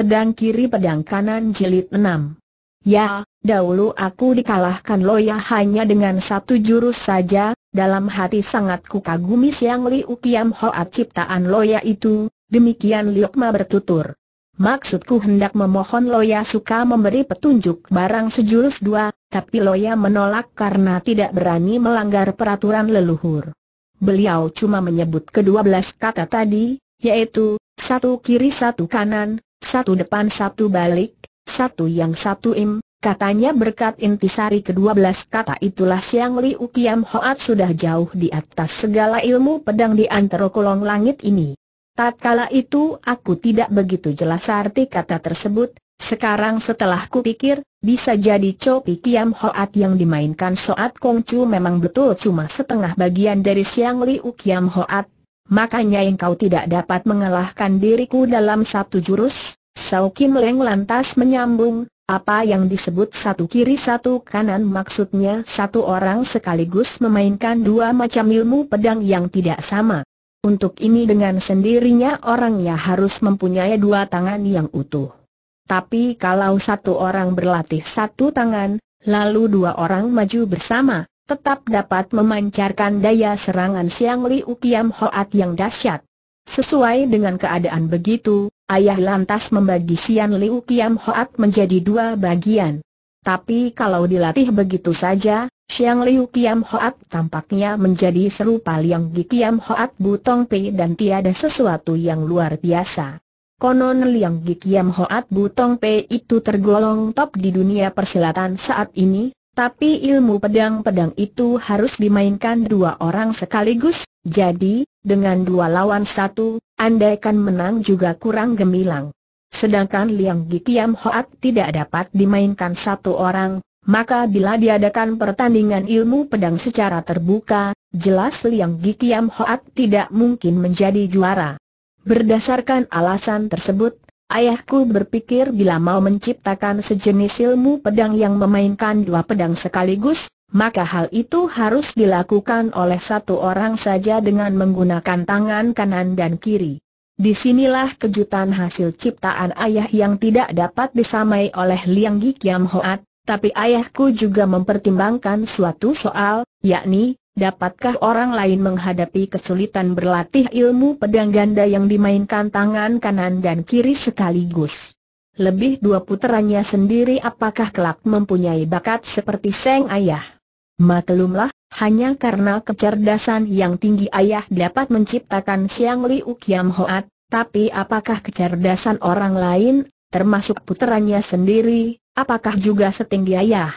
pedang kiri pedang kanan jilid 6. Ya, dahulu aku dikalahkan Loya hanya dengan satu jurus saja, dalam hati sangat kukagumi Siang Liu Kiam Hoa ciptaan Loya itu, demikian Liokma bertutur. Maksudku hendak memohon Loya suka memberi petunjuk barang sejurus dua, tapi Loya menolak karena tidak berani melanggar peraturan leluhur. Beliau cuma menyebut kedua belas kata tadi, yaitu, satu kiri satu kanan, satu depan satu balik, satu yang satu im, katanya berkat intisari ke-12 kata itulah Siang Liu Ukiam Hoat sudah jauh di atas segala ilmu pedang di antara kolong langit ini. Tatkala itu aku tidak begitu jelas arti kata tersebut, sekarang setelah kupikir, bisa jadi copi Kiam Hoat yang dimainkan Soat kongcu memang betul cuma setengah bagian dari Siang Liu Ukiam Hoat. Makanya engkau tidak dapat mengalahkan diriku dalam satu jurus, Sau Kim Leng lantas menyambung, apa yang disebut satu kiri satu kanan maksudnya satu orang sekaligus memainkan dua macam ilmu pedang yang tidak sama. Untuk ini dengan sendirinya orangnya harus mempunyai dua tangan yang utuh. Tapi kalau satu orang berlatih satu tangan, lalu dua orang maju bersama, tetap dapat memancarkan daya serangan Siang Liu Kiam Hoat yang dahsyat. Sesuai dengan keadaan begitu, ayah lantas membagi Sian Liu Kiam Hoat menjadi dua bagian. Tapi kalau dilatih begitu saja, Siang Liu Kiam Hoat tampaknya menjadi serupa Liang Gi Kiam Hoat Butong Pei dan tiada sesuatu yang luar biasa. Konon Liang Gi Kiam Hoat Butong Pei itu tergolong top di dunia persilatan saat ini, tapi ilmu pedang-pedang itu harus dimainkan dua orang sekaligus, jadi dengan dua lawan satu, andaikan menang juga kurang gemilang. Sedangkan Liang Gikiam Hoat tidak dapat dimainkan satu orang, maka bila diadakan pertandingan ilmu pedang secara terbuka, jelas Liang Gikiam Hoat tidak mungkin menjadi juara. Berdasarkan alasan tersebut, ayahku berpikir bila mau menciptakan sejenis ilmu pedang yang memainkan dua pedang sekaligus, maka hal itu harus dilakukan oleh satu orang saja dengan menggunakan tangan kanan dan kiri. Disinilah kejutan hasil ciptaan ayah yang tidak dapat disamai oleh Liang Gikiam Hoat, tapi ayahku juga mempertimbangkan suatu soal, yakni, dapatkah orang lain menghadapi kesulitan berlatih ilmu pedang ganda yang dimainkan tangan kanan dan kiri sekaligus? Lebih dua puteranya sendiri apakah kelak mempunyai bakat seperti Seng Ayah? Maklumlah, hanya karena kecerdasan yang tinggi ayah dapat menciptakan Siang Liu Kiam Hoat, tapi apakah kecerdasan orang lain, termasuk puteranya sendiri, apakah juga setinggi ayah?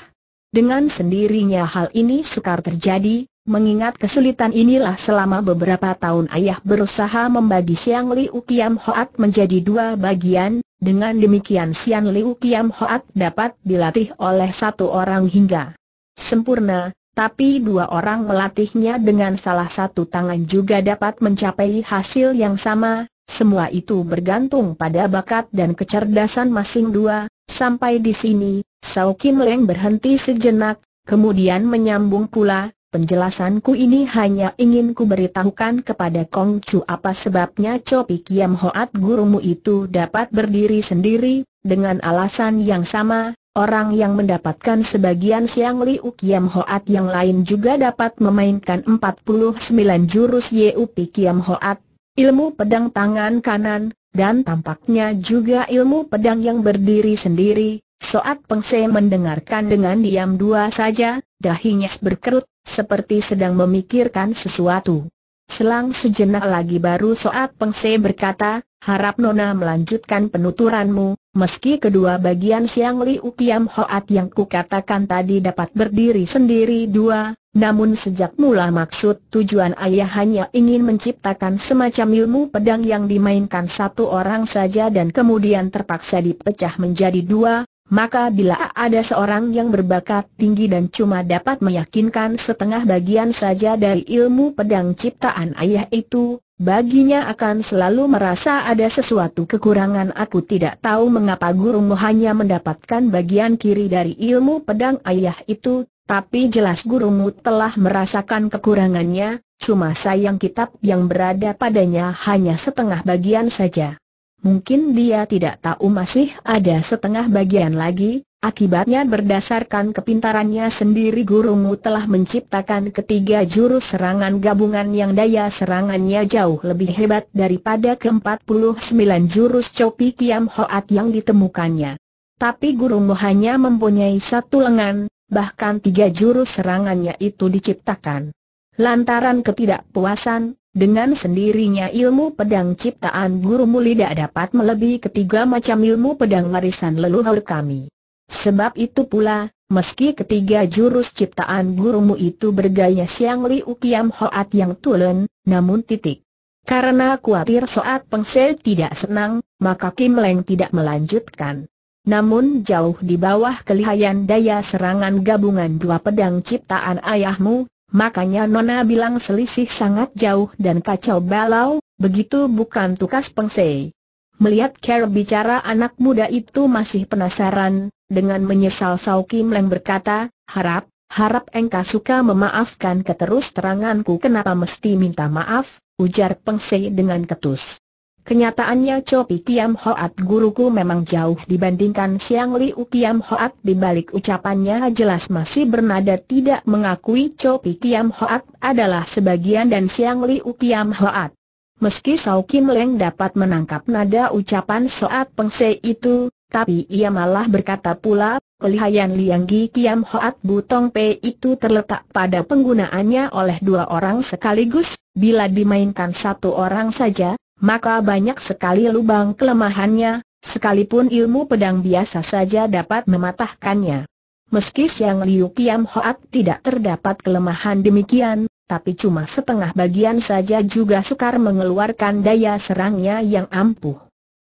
Dengan sendirinya hal ini sukar terjadi, mengingat kesulitan inilah selama beberapa tahun ayah berusaha membagi Siang Liu Kiam Hoat menjadi dua bagian, dengan demikian Siang Liu Kiam Hoat dapat dilatih oleh satu orang hingga sempurna, tapi dua orang melatihnya dengan salah satu tangan juga dapat mencapai hasil yang sama, semua itu bergantung pada bakat dan kecerdasan masing dua. Sampai di sini, Sao Kim Leng berhenti sejenak, kemudian menyambung pula, penjelasanku ini hanya ingin ku beritahukan kepada Kong Chu apa sebabnya Chopi Kiam Hoat gurumu itu dapat berdiri sendiri, dengan alasan yang sama, Orang yang mendapatkan sebagian Siang Liu Kiam Hoat yang lain juga dapat memainkan 49 jurus Pi Kiam Hoat, ilmu pedang tangan kanan, dan tampaknya juga ilmu pedang yang berdiri sendiri. Soat Pengse mendengarkan dengan diam dua saja, dahinya berkerut, seperti sedang memikirkan sesuatu. Selang sejenak lagi baru Soat Pengse berkata, harap Nona melanjutkan penuturanmu, meski kedua bagian Siang Liu Piam Hoat yang kukatakan tadi dapat berdiri sendiri dua, namun sejak mula maksud tujuan ayah hanya ingin menciptakan semacam ilmu pedang yang dimainkan satu orang saja dan kemudian terpaksa dipecah menjadi dua, maka bila ada seorang yang berbakat tinggi dan cuma dapat meyakinkan setengah bagian saja dari ilmu pedang ciptaan ayah itu, baginya akan selalu merasa ada sesuatu kekurangan aku tidak tahu mengapa gurumu hanya mendapatkan bagian kiri dari ilmu pedang ayah itu, tapi jelas gurumu telah merasakan kekurangannya, cuma sayang kitab yang berada padanya hanya setengah bagian saja. Mungkin dia tidak tahu masih ada setengah bagian lagi, akibatnya berdasarkan kepintarannya sendiri gurumu telah menciptakan ketiga jurus serangan gabungan yang daya serangannya jauh lebih hebat daripada ke-49 jurus Chopi Kiam Hoat yang ditemukannya. Tapi gurumu hanya mempunyai satu lengan, bahkan tiga jurus serangannya itu diciptakan. Lantaran ketidakpuasan, dengan sendirinya ilmu pedang ciptaan Guru tidak dapat melebihi ketiga macam ilmu pedang warisan leluhur kami. Sebab itu pula, meski ketiga jurus ciptaan gurumu itu bergaya siang Liu Kiam Hoat yang tulen, namun titik. Karena kuatir Soat pengsel tidak senang, maka Kim Leng tidak melanjutkan. Namun jauh di bawah kelihayan daya serangan gabungan dua pedang ciptaan ayahmu, Makanya Nona bilang selisih sangat jauh dan kacau balau, begitu bukan tukas pengsei. Melihat Carol bicara anak muda itu masih penasaran, dengan menyesal Sao Kim Leng berkata, harap, harap engkau suka memaafkan keterus teranganku kenapa mesti minta maaf, ujar Pengsei dengan ketus. Kenyataannya Chopi Kiam Hoat guruku memang jauh dibandingkan Siang Liu Kiam Hoat di balik ucapannya jelas masih bernada tidak mengakui Chopi Kiam Hoat adalah sebagian dan Siang Liu Kiam Hoat. Meski Sao Kim Leng dapat menangkap nada ucapan Soat Pengse itu, tapi ia malah berkata pula, kelihayan Liang Gi Kiam Hoat Butong Pe itu terletak pada penggunaannya oleh dua orang sekaligus, bila dimainkan satu orang saja, maka banyak sekali lubang kelemahannya, sekalipun ilmu pedang biasa saja dapat mematahkannya. Meski Siang Liu Kiam Hoat tidak terdapat kelemahan demikian, tapi cuma setengah bagian saja juga sukar mengeluarkan daya serangnya yang ampuh.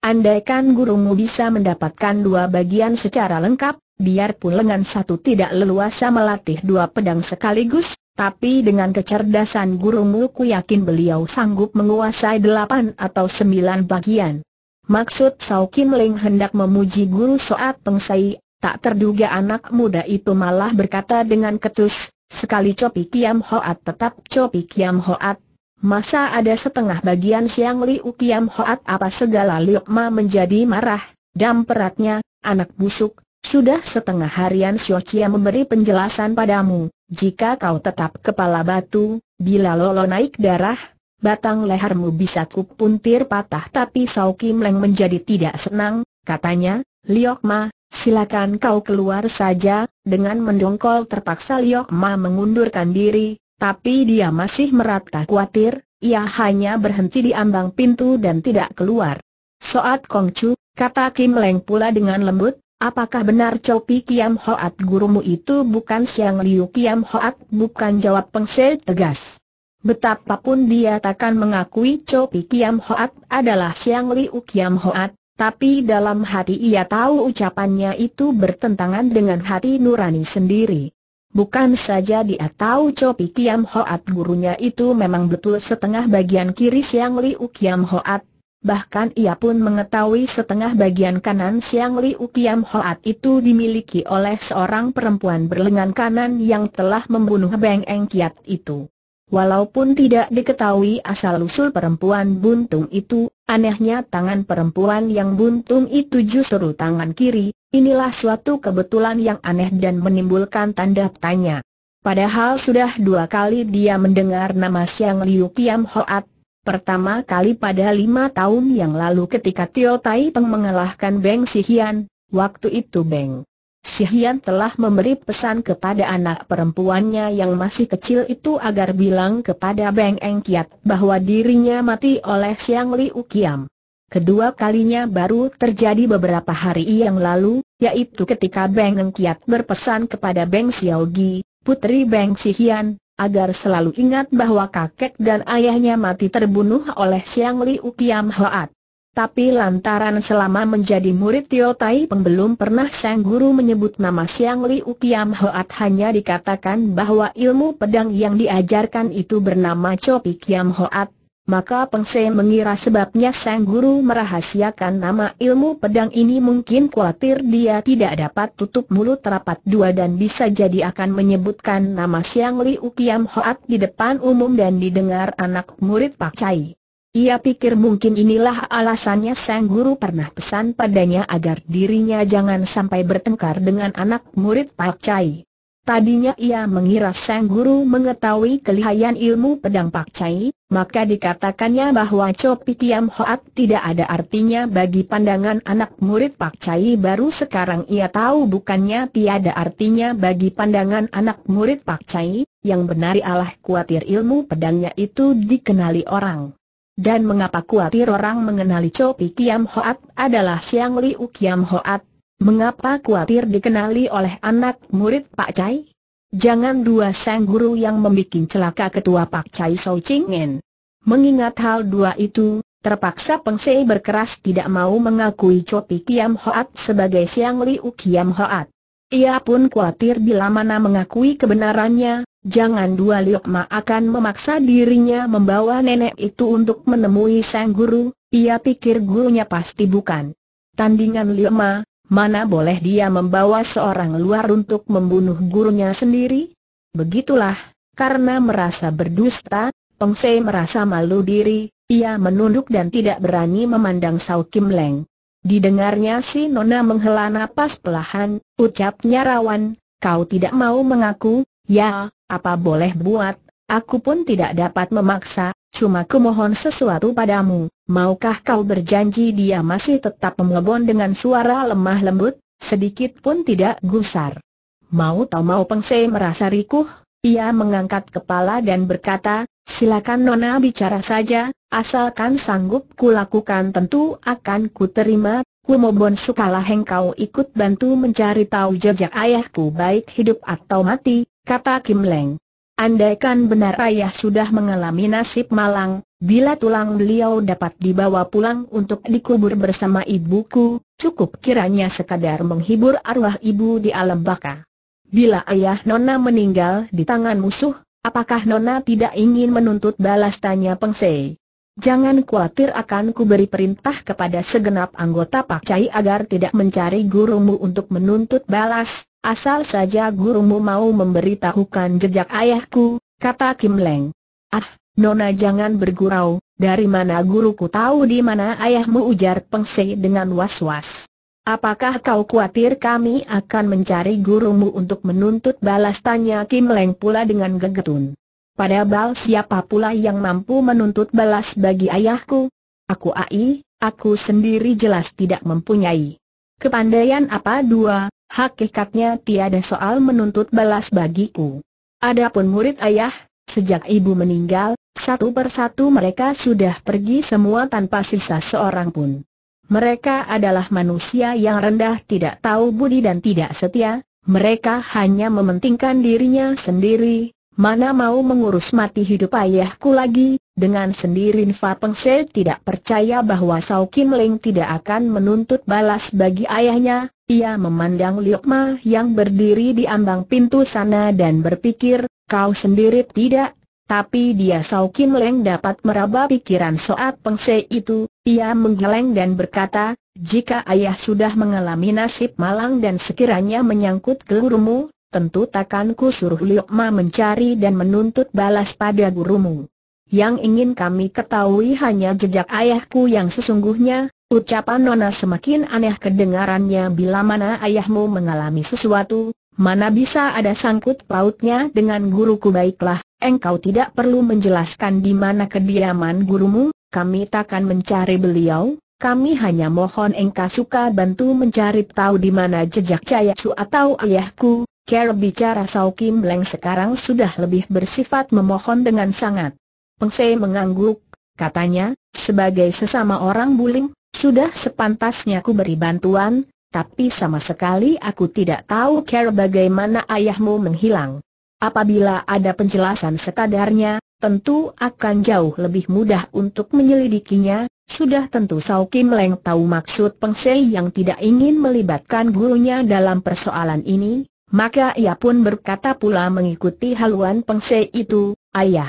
Andaikan gurumu bisa mendapatkan dua bagian secara lengkap, biarpun lengan satu tidak leluasa melatih dua pedang sekaligus, tapi dengan kecerdasan gurumu Muku yakin beliau sanggup menguasai delapan atau sembilan bagian. Maksud Sao Kim Ling hendak memuji guru Soat Pengsai, tak terduga anak muda itu malah berkata dengan ketus, sekali Copi Kiam Hoat tetap Copi Kiam Hoat. Masa ada setengah bagian siang Liu Kiam Hoat apa segala Liuk Ma menjadi marah, Damperatnya, anak busuk, sudah setengah harian Siochia memberi penjelasan padamu, jika kau tetap kepala batu, bila lolo naik darah, batang lehermu bisa kupuntir patah tapi Sao Kim Leng menjadi tidak senang, katanya, Liok Ma, silakan kau keluar saja, dengan mendongkol terpaksa Liok Ma mengundurkan diri, tapi dia masih merata khawatir, ia hanya berhenti di ambang pintu dan tidak keluar. Soat Kongcu, kata Kim Leng pula dengan lembut, Apakah benar Chopi Kiam Hoat gurumu itu bukan Siang Liu Kiam Hoat? Bukan jawab Pengse tegas. Betapapun dia takkan mengakui Chopi Kiam Hoat adalah Siang Liu Kiam Hoat, tapi dalam hati ia tahu ucapannya itu bertentangan dengan hati nurani sendiri. Bukan saja dia tahu Chopi Kiam Hoat gurunya itu memang betul setengah bagian kiri Siang Liu Kiam Hoat, bahkan ia pun mengetahui setengah bagian kanan Siang Liu Piam Hoat itu dimiliki oleh seorang perempuan berlengan kanan yang telah membunuh Beng Eng Kiat itu. Walaupun tidak diketahui asal-usul perempuan buntung itu, anehnya tangan perempuan yang buntung itu justru tangan kiri, inilah suatu kebetulan yang aneh dan menimbulkan tanda tanya. Padahal sudah dua kali dia mendengar nama Siang Liu Piam Hoat, Pertama kali pada lima tahun yang lalu ketika Tio Tai Peng mengalahkan Beng Sihian, waktu itu Beng Sihian telah memberi pesan kepada anak perempuannya yang masih kecil itu agar bilang kepada Beng Eng Kiat bahwa dirinya mati oleh Siang Liu Kiam. Kedua kalinya baru terjadi beberapa hari yang lalu, yaitu ketika Beng Eng Kiat berpesan kepada Beng Xiaogi, putri Beng Sihian, agar selalu ingat bahwa kakek dan ayahnya mati terbunuh oleh Siang Liu Ukiam Hoat. Tapi lantaran selama menjadi murid Tio Tai Peng belum pernah sang guru menyebut nama Siang Liu Ukiam Hoat hanya dikatakan bahwa ilmu pedang yang diajarkan itu bernama Chopi Kiam Hoat maka Peng Se mengira sebabnya sang guru merahasiakan nama ilmu pedang ini mungkin khawatir dia tidak dapat tutup mulut rapat dua dan bisa jadi akan menyebutkan nama Siang Li Kiam Hoat di depan umum dan didengar anak murid Pak Cai. Ia pikir mungkin inilah alasannya sang guru pernah pesan padanya agar dirinya jangan sampai bertengkar dengan anak murid Pak Cai. Tadinya ia mengira sang guru mengetahui kelihayan ilmu pedang Pak Chai, maka dikatakannya bahwa Chopi Tiam Hoat tidak ada artinya bagi pandangan anak murid Pak Chai baru sekarang ia tahu bukannya tiada artinya bagi pandangan anak murid Pak Chai, yang benar ialah kuatir ilmu pedangnya itu dikenali orang. Dan mengapa kuatir orang mengenali Chopi Tiam Hoat adalah Siang Liu Kiam Hoat, Mengapa khawatir dikenali oleh anak murid Pak Cai? Jangan dua sang guru yang membuat celaka ketua Pak Cai Sau En. Mengingat hal dua itu, terpaksa Peng Sei berkeras tidak mau mengakui Copi Kiam Hoat sebagai Siang Liu Kiam Hoat. Ia pun khawatir bila mana mengakui kebenarannya, jangan dua Liu Ma akan memaksa dirinya membawa nenek itu untuk menemui sang guru, ia pikir gurunya pasti bukan. Tandingan Liu Ma, Mana boleh dia membawa seorang luar untuk membunuh gurunya sendiri? Begitulah, karena merasa berdusta, Peng Sei merasa malu diri, ia menunduk dan tidak berani memandang Sau Kim Leng. Didengarnya si Nona menghela napas pelahan, ucapnya rawan, kau tidak mau mengaku, ya, apa boleh buat, aku pun tidak dapat memaksa, Cuma kumohon sesuatu padamu, maukah kau berjanji dia masih tetap mengebon dengan suara lemah lembut, sedikit pun tidak gusar. Mau tak mau Pengse merasa rikuh, ia mengangkat kepala dan berkata, silakan Nona bicara saja, asalkan sanggup kulakukan tentu akan ku kuterima, kumobon sukalah engkau ikut bantu mencari tahu jejak ayahku baik hidup atau mati, kata Kim Leng. Andaikan benar ayah sudah mengalami nasib malang, bila tulang beliau dapat dibawa pulang untuk dikubur bersama ibuku, cukup kiranya sekadar menghibur arwah ibu di alam baka. Bila ayah Nona meninggal di tangan musuh, apakah Nona tidak ingin menuntut balas tanya Pengsei? Jangan khawatir akan kuberi perintah kepada segenap anggota Pak Cai agar tidak mencari gurumu untuk menuntut balas, Asal saja gurumu mau memberitahukan jejak ayahku, kata Kim Leng. Ah, Nona jangan bergurau, dari mana guruku tahu di mana ayahmu ujar Peng Se dengan was-was. Apakah kau khawatir kami akan mencari gurumu untuk menuntut balas tanya Kim Leng pula dengan gegetun? Pada bal siapa pula yang mampu menuntut balas bagi ayahku? Aku ai, aku sendiri jelas tidak mempunyai. Kepandaian apa dua, hakikatnya tiada soal menuntut balas bagiku. Adapun murid ayah, sejak ibu meninggal, satu persatu mereka sudah pergi semua tanpa sisa seorang pun. Mereka adalah manusia yang rendah tidak tahu budi dan tidak setia, mereka hanya mementingkan dirinya sendiri, mana mau mengurus mati hidup ayahku lagi, dengan sendiri Nfa Pengse tidak percaya bahwa Sao Kim Ling tidak akan menuntut balas bagi ayahnya, ia memandang Liokma yang berdiri di ambang pintu sana dan berpikir, kau sendiri tidak, tapi dia Sao Kim Leng dapat meraba pikiran Soat Pengse itu, ia menggeleng dan berkata, jika ayah sudah mengalami nasib malang dan sekiranya menyangkut gurumu, tentu takkan ku suruh Liokma mencari dan menuntut balas pada gurumu. Yang ingin kami ketahui hanya jejak ayahku yang sesungguhnya, Ucapan Nona semakin aneh kedengarannya bila mana ayahmu mengalami sesuatu, mana bisa ada sangkut pautnya dengan guruku baiklah, engkau tidak perlu menjelaskan di mana kediaman gurumu, kami takkan mencari beliau, kami hanya mohon engkau suka bantu mencari tahu di mana jejak cahaya su atau ayahku, Care bicara Sao Kim Leng sekarang sudah lebih bersifat memohon dengan sangat. Pengse mengangguk, katanya, sebagai sesama orang buling, sudah sepantasnya ku beri bantuan, tapi sama sekali aku tidak tahu cara bagaimana ayahmu menghilang. Apabila ada penjelasan sekadarnya, tentu akan jauh lebih mudah untuk menyelidikinya, sudah tentu Sau Kim Leng tahu maksud Peng Sei yang tidak ingin melibatkan gurunya dalam persoalan ini, maka ia pun berkata pula mengikuti haluan Peng Sei itu, Ayah,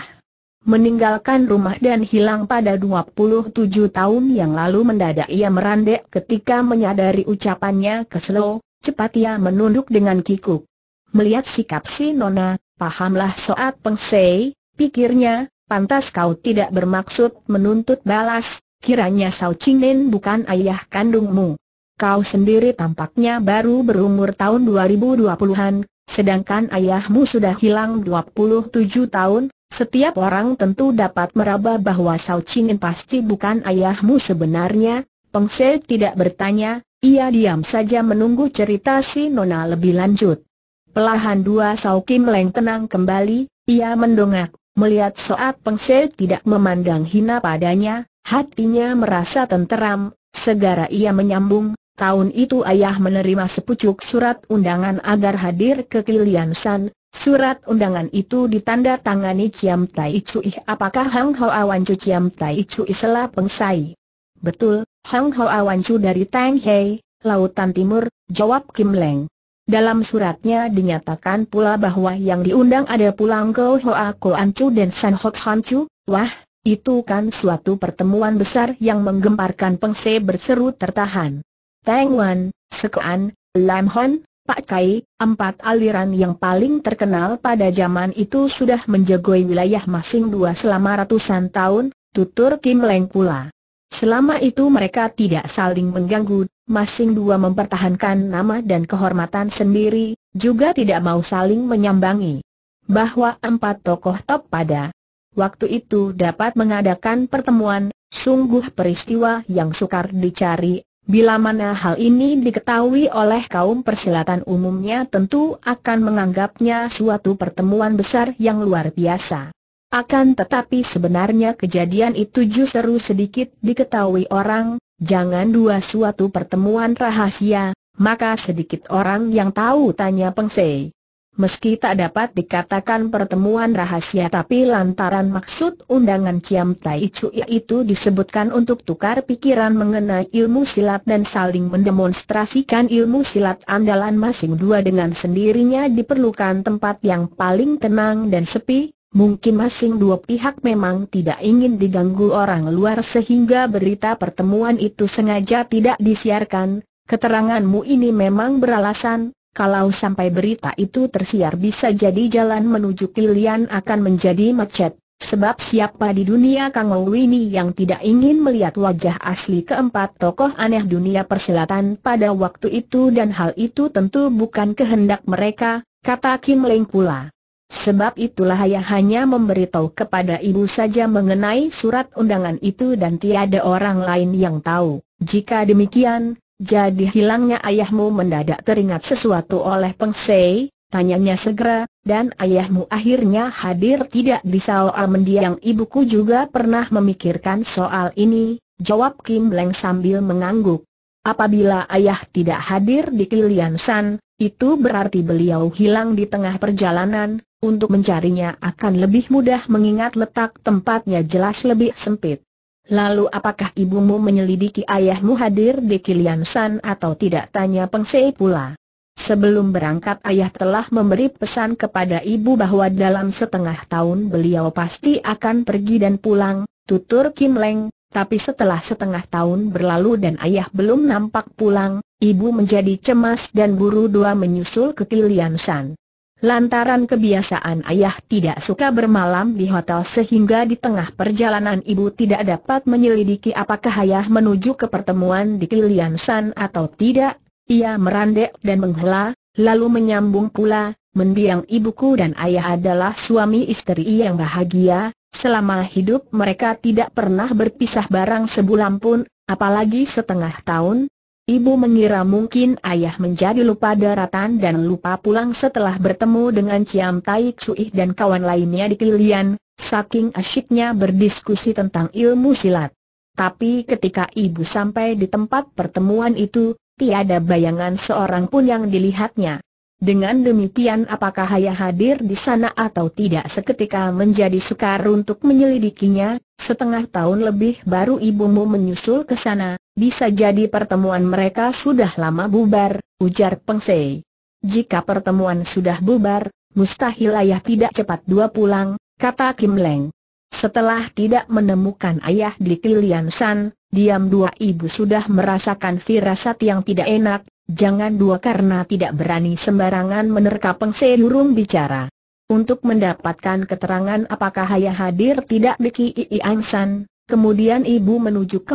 meninggalkan rumah dan hilang pada 27 tahun yang lalu mendadak ia merandek ketika menyadari ucapannya ke Slo, cepat ia menunduk dengan kikuk. Melihat sikap si Nona, pahamlah soat pengsei, pikirnya, pantas kau tidak bermaksud menuntut balas, kiranya Sao Chingin bukan ayah kandungmu. Kau sendiri tampaknya baru berumur tahun 2020-an, Sedangkan ayahmu sudah hilang 27 tahun, setiap orang tentu dapat meraba bahwa Sao Chingin pasti bukan ayahmu sebenarnya. Peng Se tidak bertanya, ia diam saja menunggu cerita si Nona lebih lanjut. Pelahan dua Sao Kim Leng tenang kembali, ia mendongak, melihat Soat Peng Se tidak memandang hina padanya, hatinya merasa tenteram, segera ia menyambung, Tahun itu ayah menerima sepucuk surat undangan agar hadir ke Kilian San. Surat undangan itu ditanda tangani Ciam Tai Cui. Apakah Hang Hoa Awan Cu Ciam Tai Cui Sela Pengsai? Betul, Hang Hoa Awan Cu dari Tang Hei, Lautan Timur, jawab Kim Leng. Dalam suratnya dinyatakan pula bahwa yang diundang ada pulang Go Hoa Ko Ancu dan San Hok Han Chu. Wah, itu kan suatu pertemuan besar yang menggemparkan Pengse berseru tertahan. Tang Wan, Sekuan, Lam Hon, Pak Kai, empat aliran yang paling terkenal pada zaman itu sudah menjagoi wilayah masing dua selama ratusan tahun, tutur Kim Leng pula. Selama itu mereka tidak saling mengganggu, masing dua mempertahankan nama dan kehormatan sendiri, juga tidak mau saling menyambangi. Bahwa empat tokoh top pada waktu itu dapat mengadakan pertemuan, sungguh peristiwa yang sukar dicari Bila mana hal ini diketahui oleh kaum persilatan umumnya tentu akan menganggapnya suatu pertemuan besar yang luar biasa. Akan tetapi sebenarnya kejadian itu justru sedikit diketahui orang, jangan dua suatu pertemuan rahasia, maka sedikit orang yang tahu tanya Sei. Meski tak dapat dikatakan pertemuan rahasia tapi lantaran maksud undangan Ciam Tai Chui itu disebutkan untuk tukar pikiran mengenai ilmu silat dan saling mendemonstrasikan ilmu silat andalan masing dua dengan sendirinya diperlukan tempat yang paling tenang dan sepi, mungkin masing dua pihak memang tidak ingin diganggu orang luar sehingga berita pertemuan itu sengaja tidak disiarkan, keteranganmu ini memang beralasan, kalau sampai berita itu tersiar bisa jadi jalan menuju pilihan akan menjadi macet, sebab siapa di dunia Kang Owini yang tidak ingin melihat wajah asli keempat tokoh aneh dunia persilatan pada waktu itu dan hal itu tentu bukan kehendak mereka, kata Kim Leng pula. Sebab itulah ayah hanya memberitahu kepada ibu saja mengenai surat undangan itu dan tiada orang lain yang tahu. Jika demikian, jadi hilangnya ayahmu mendadak teringat sesuatu oleh Peng Sei, tanyanya segera, dan ayahmu akhirnya hadir tidak di Saoa mendiang ibuku juga pernah memikirkan soal ini, jawab Kim Leng sambil mengangguk. Apabila ayah tidak hadir di Kilian San, itu berarti beliau hilang di tengah perjalanan, untuk mencarinya akan lebih mudah mengingat letak tempatnya jelas lebih sempit. Lalu apakah ibumu menyelidiki ayahmu hadir di Kilian San atau tidak tanya Pengsei pula? Sebelum berangkat ayah telah memberi pesan kepada ibu bahwa dalam setengah tahun beliau pasti akan pergi dan pulang, tutur Kim Leng, tapi setelah setengah tahun berlalu dan ayah belum nampak pulang, ibu menjadi cemas dan buru dua menyusul ke Kilian San. Lantaran kebiasaan ayah tidak suka bermalam di hotel sehingga di tengah perjalanan ibu tidak dapat menyelidiki apakah ayah menuju ke pertemuan di Kilian San atau tidak, ia merandek dan menghela, lalu menyambung pula, mendiang ibuku dan ayah adalah suami istri yang bahagia, selama hidup mereka tidak pernah berpisah barang sebulan pun, apalagi setengah tahun, Ibu mengira mungkin ayah menjadi lupa daratan dan lupa pulang setelah bertemu dengan Ciam Tai Cui dan kawan lainnya di Kilian, saking asyiknya berdiskusi tentang ilmu silat. Tapi ketika ibu sampai di tempat pertemuan itu, tiada bayangan seorang pun yang dilihatnya. Dengan demikian apakah ayah hadir di sana atau tidak seketika menjadi sukar untuk menyelidikinya, setengah tahun lebih baru ibumu menyusul ke sana, bisa jadi pertemuan mereka sudah lama bubar, ujar Pengsei. Jika pertemuan sudah bubar, mustahil ayah tidak cepat dua pulang, kata Kim Leng. Setelah tidak menemukan ayah di Kilian San, diam dua ibu sudah merasakan firasat yang tidak enak, Jangan dua karena tidak berani sembarangan menerka Peng bicara. Untuk mendapatkan keterangan apakah Ayah hadir tidak di Ki Angsan, kemudian ibu menuju ke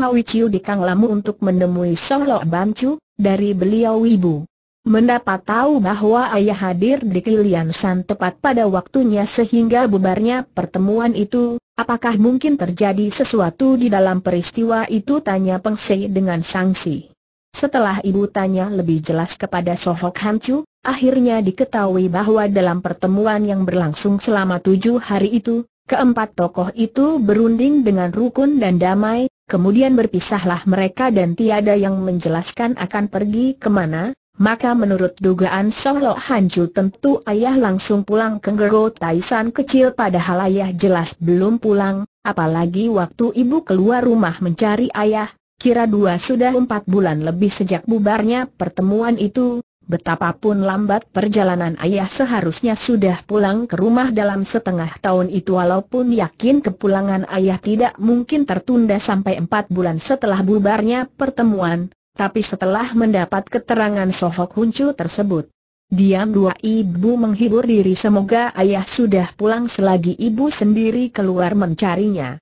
di Kang Lamu untuk menemui Solo Bancu, dari beliau ibu. Mendapat tahu bahwa ayah hadir di Kilian San tepat pada waktunya sehingga bubarnya pertemuan itu, apakah mungkin terjadi sesuatu di dalam peristiwa itu tanya Peng dengan sanksi. Setelah ibu tanya lebih jelas kepada Sohok Hancu, akhirnya diketahui bahwa dalam pertemuan yang berlangsung selama tujuh hari itu, keempat tokoh itu berunding dengan rukun dan damai, kemudian berpisahlah mereka dan tiada yang menjelaskan akan pergi kemana, maka menurut dugaan Sohok Hancu, tentu ayah langsung pulang ke Gero Taisan kecil padahal ayah jelas belum pulang, apalagi waktu ibu keluar rumah mencari ayah, Kira dua sudah empat bulan lebih sejak bubarnya pertemuan itu, betapapun lambat perjalanan ayah seharusnya sudah pulang ke rumah dalam setengah tahun itu walaupun yakin kepulangan ayah tidak mungkin tertunda sampai empat bulan setelah bubarnya pertemuan, tapi setelah mendapat keterangan Sohok Huncu tersebut. Diam dua ibu menghibur diri semoga ayah sudah pulang selagi ibu sendiri keluar mencarinya.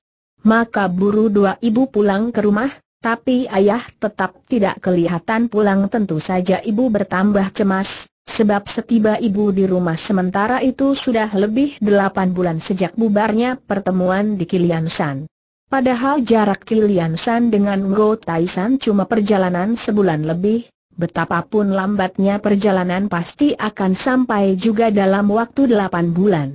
Maka buru dua ibu pulang ke rumah, tapi ayah tetap tidak kelihatan pulang tentu saja ibu bertambah cemas, sebab setiba ibu di rumah sementara itu sudah lebih delapan bulan sejak bubarnya pertemuan di Kilian Padahal jarak Kilian dengan Ngo Tai cuma perjalanan sebulan lebih, betapapun lambatnya perjalanan pasti akan sampai juga dalam waktu delapan bulan.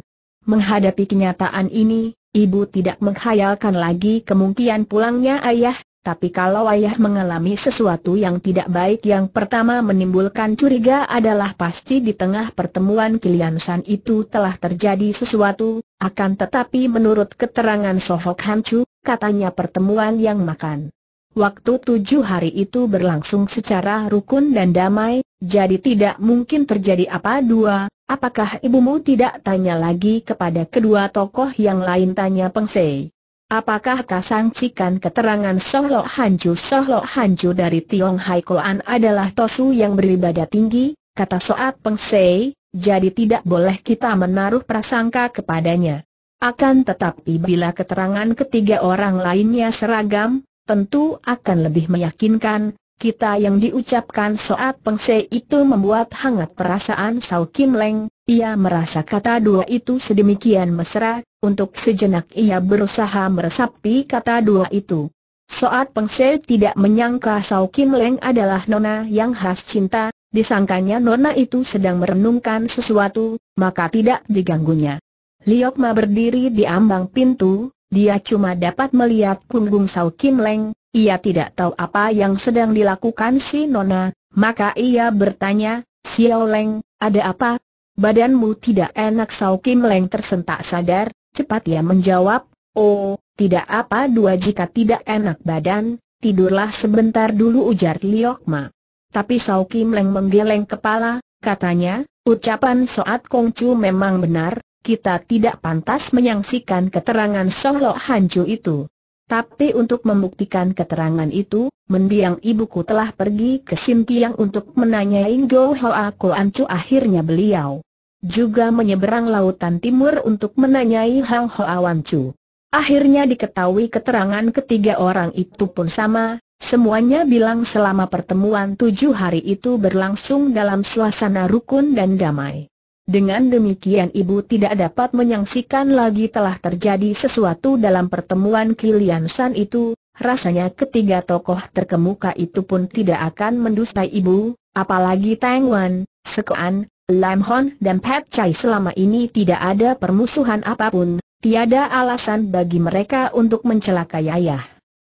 Menghadapi kenyataan ini, ibu tidak menghayalkan lagi kemungkinan pulangnya ayah, tapi kalau ayah mengalami sesuatu yang tidak baik yang pertama menimbulkan curiga adalah pasti di tengah pertemuan kiliansan itu telah terjadi sesuatu, akan tetapi menurut keterangan Sohok Hancu, katanya pertemuan yang makan. Waktu tujuh hari itu berlangsung secara rukun dan damai, jadi tidak mungkin terjadi apa dua, apakah ibumu tidak tanya lagi kepada kedua tokoh yang lain tanya Peng Sei? Apakah kasangcikan keterangan Sohlo Hanju Sohlo Hanju dari Tiong Hai Koan adalah Tosu yang beribadah tinggi, kata Soat Pengsei, jadi tidak boleh kita menaruh prasangka kepadanya. Akan tetapi bila keterangan ketiga orang lainnya seragam, tentu akan lebih meyakinkan, kita yang diucapkan Soat Pengsei itu membuat hangat perasaan Sau Kim Leng, ia merasa kata dua itu sedemikian mesra, untuk sejenak ia berusaha meresapi kata dua itu. Soat Pengse tidak menyangka Sao Kim Leng adalah nona yang khas cinta, disangkanya nona itu sedang merenungkan sesuatu, maka tidak diganggunya. Liok Ma berdiri di ambang pintu, dia cuma dapat melihat punggung Sao Kim Leng, ia tidak tahu apa yang sedang dilakukan si nona, maka ia bertanya, Xiao Leng, ada apa? badanmu tidak enak Sao Kim Leng tersentak sadar, cepat ia menjawab, oh, tidak apa dua jika tidak enak badan, tidurlah sebentar dulu ujar Liok Ma. Tapi Sao Kim Leng menggeleng kepala, katanya, ucapan Soat Kong Chu memang benar, kita tidak pantas menyaksikan keterangan Soh Lo Chu itu. Tapi untuk membuktikan keterangan itu, mendiang ibuku telah pergi ke Sintiang untuk menanyai Go Hoa Ancu Chu akhirnya beliau. Juga menyeberang lautan timur untuk menanyai Hang Hoa Wan Chu. Akhirnya diketahui keterangan ketiga orang itu pun sama, semuanya bilang selama pertemuan tujuh hari itu berlangsung dalam suasana rukun dan damai. Dengan demikian ibu tidak dapat menyaksikan lagi telah terjadi sesuatu dalam pertemuan Kilian San itu, rasanya ketiga tokoh terkemuka itu pun tidak akan mendustai ibu, apalagi Tang Wan, Sekoan, Lam Hon dan Pat Chai selama ini tidak ada permusuhan apapun, tiada alasan bagi mereka untuk mencelakai ayah.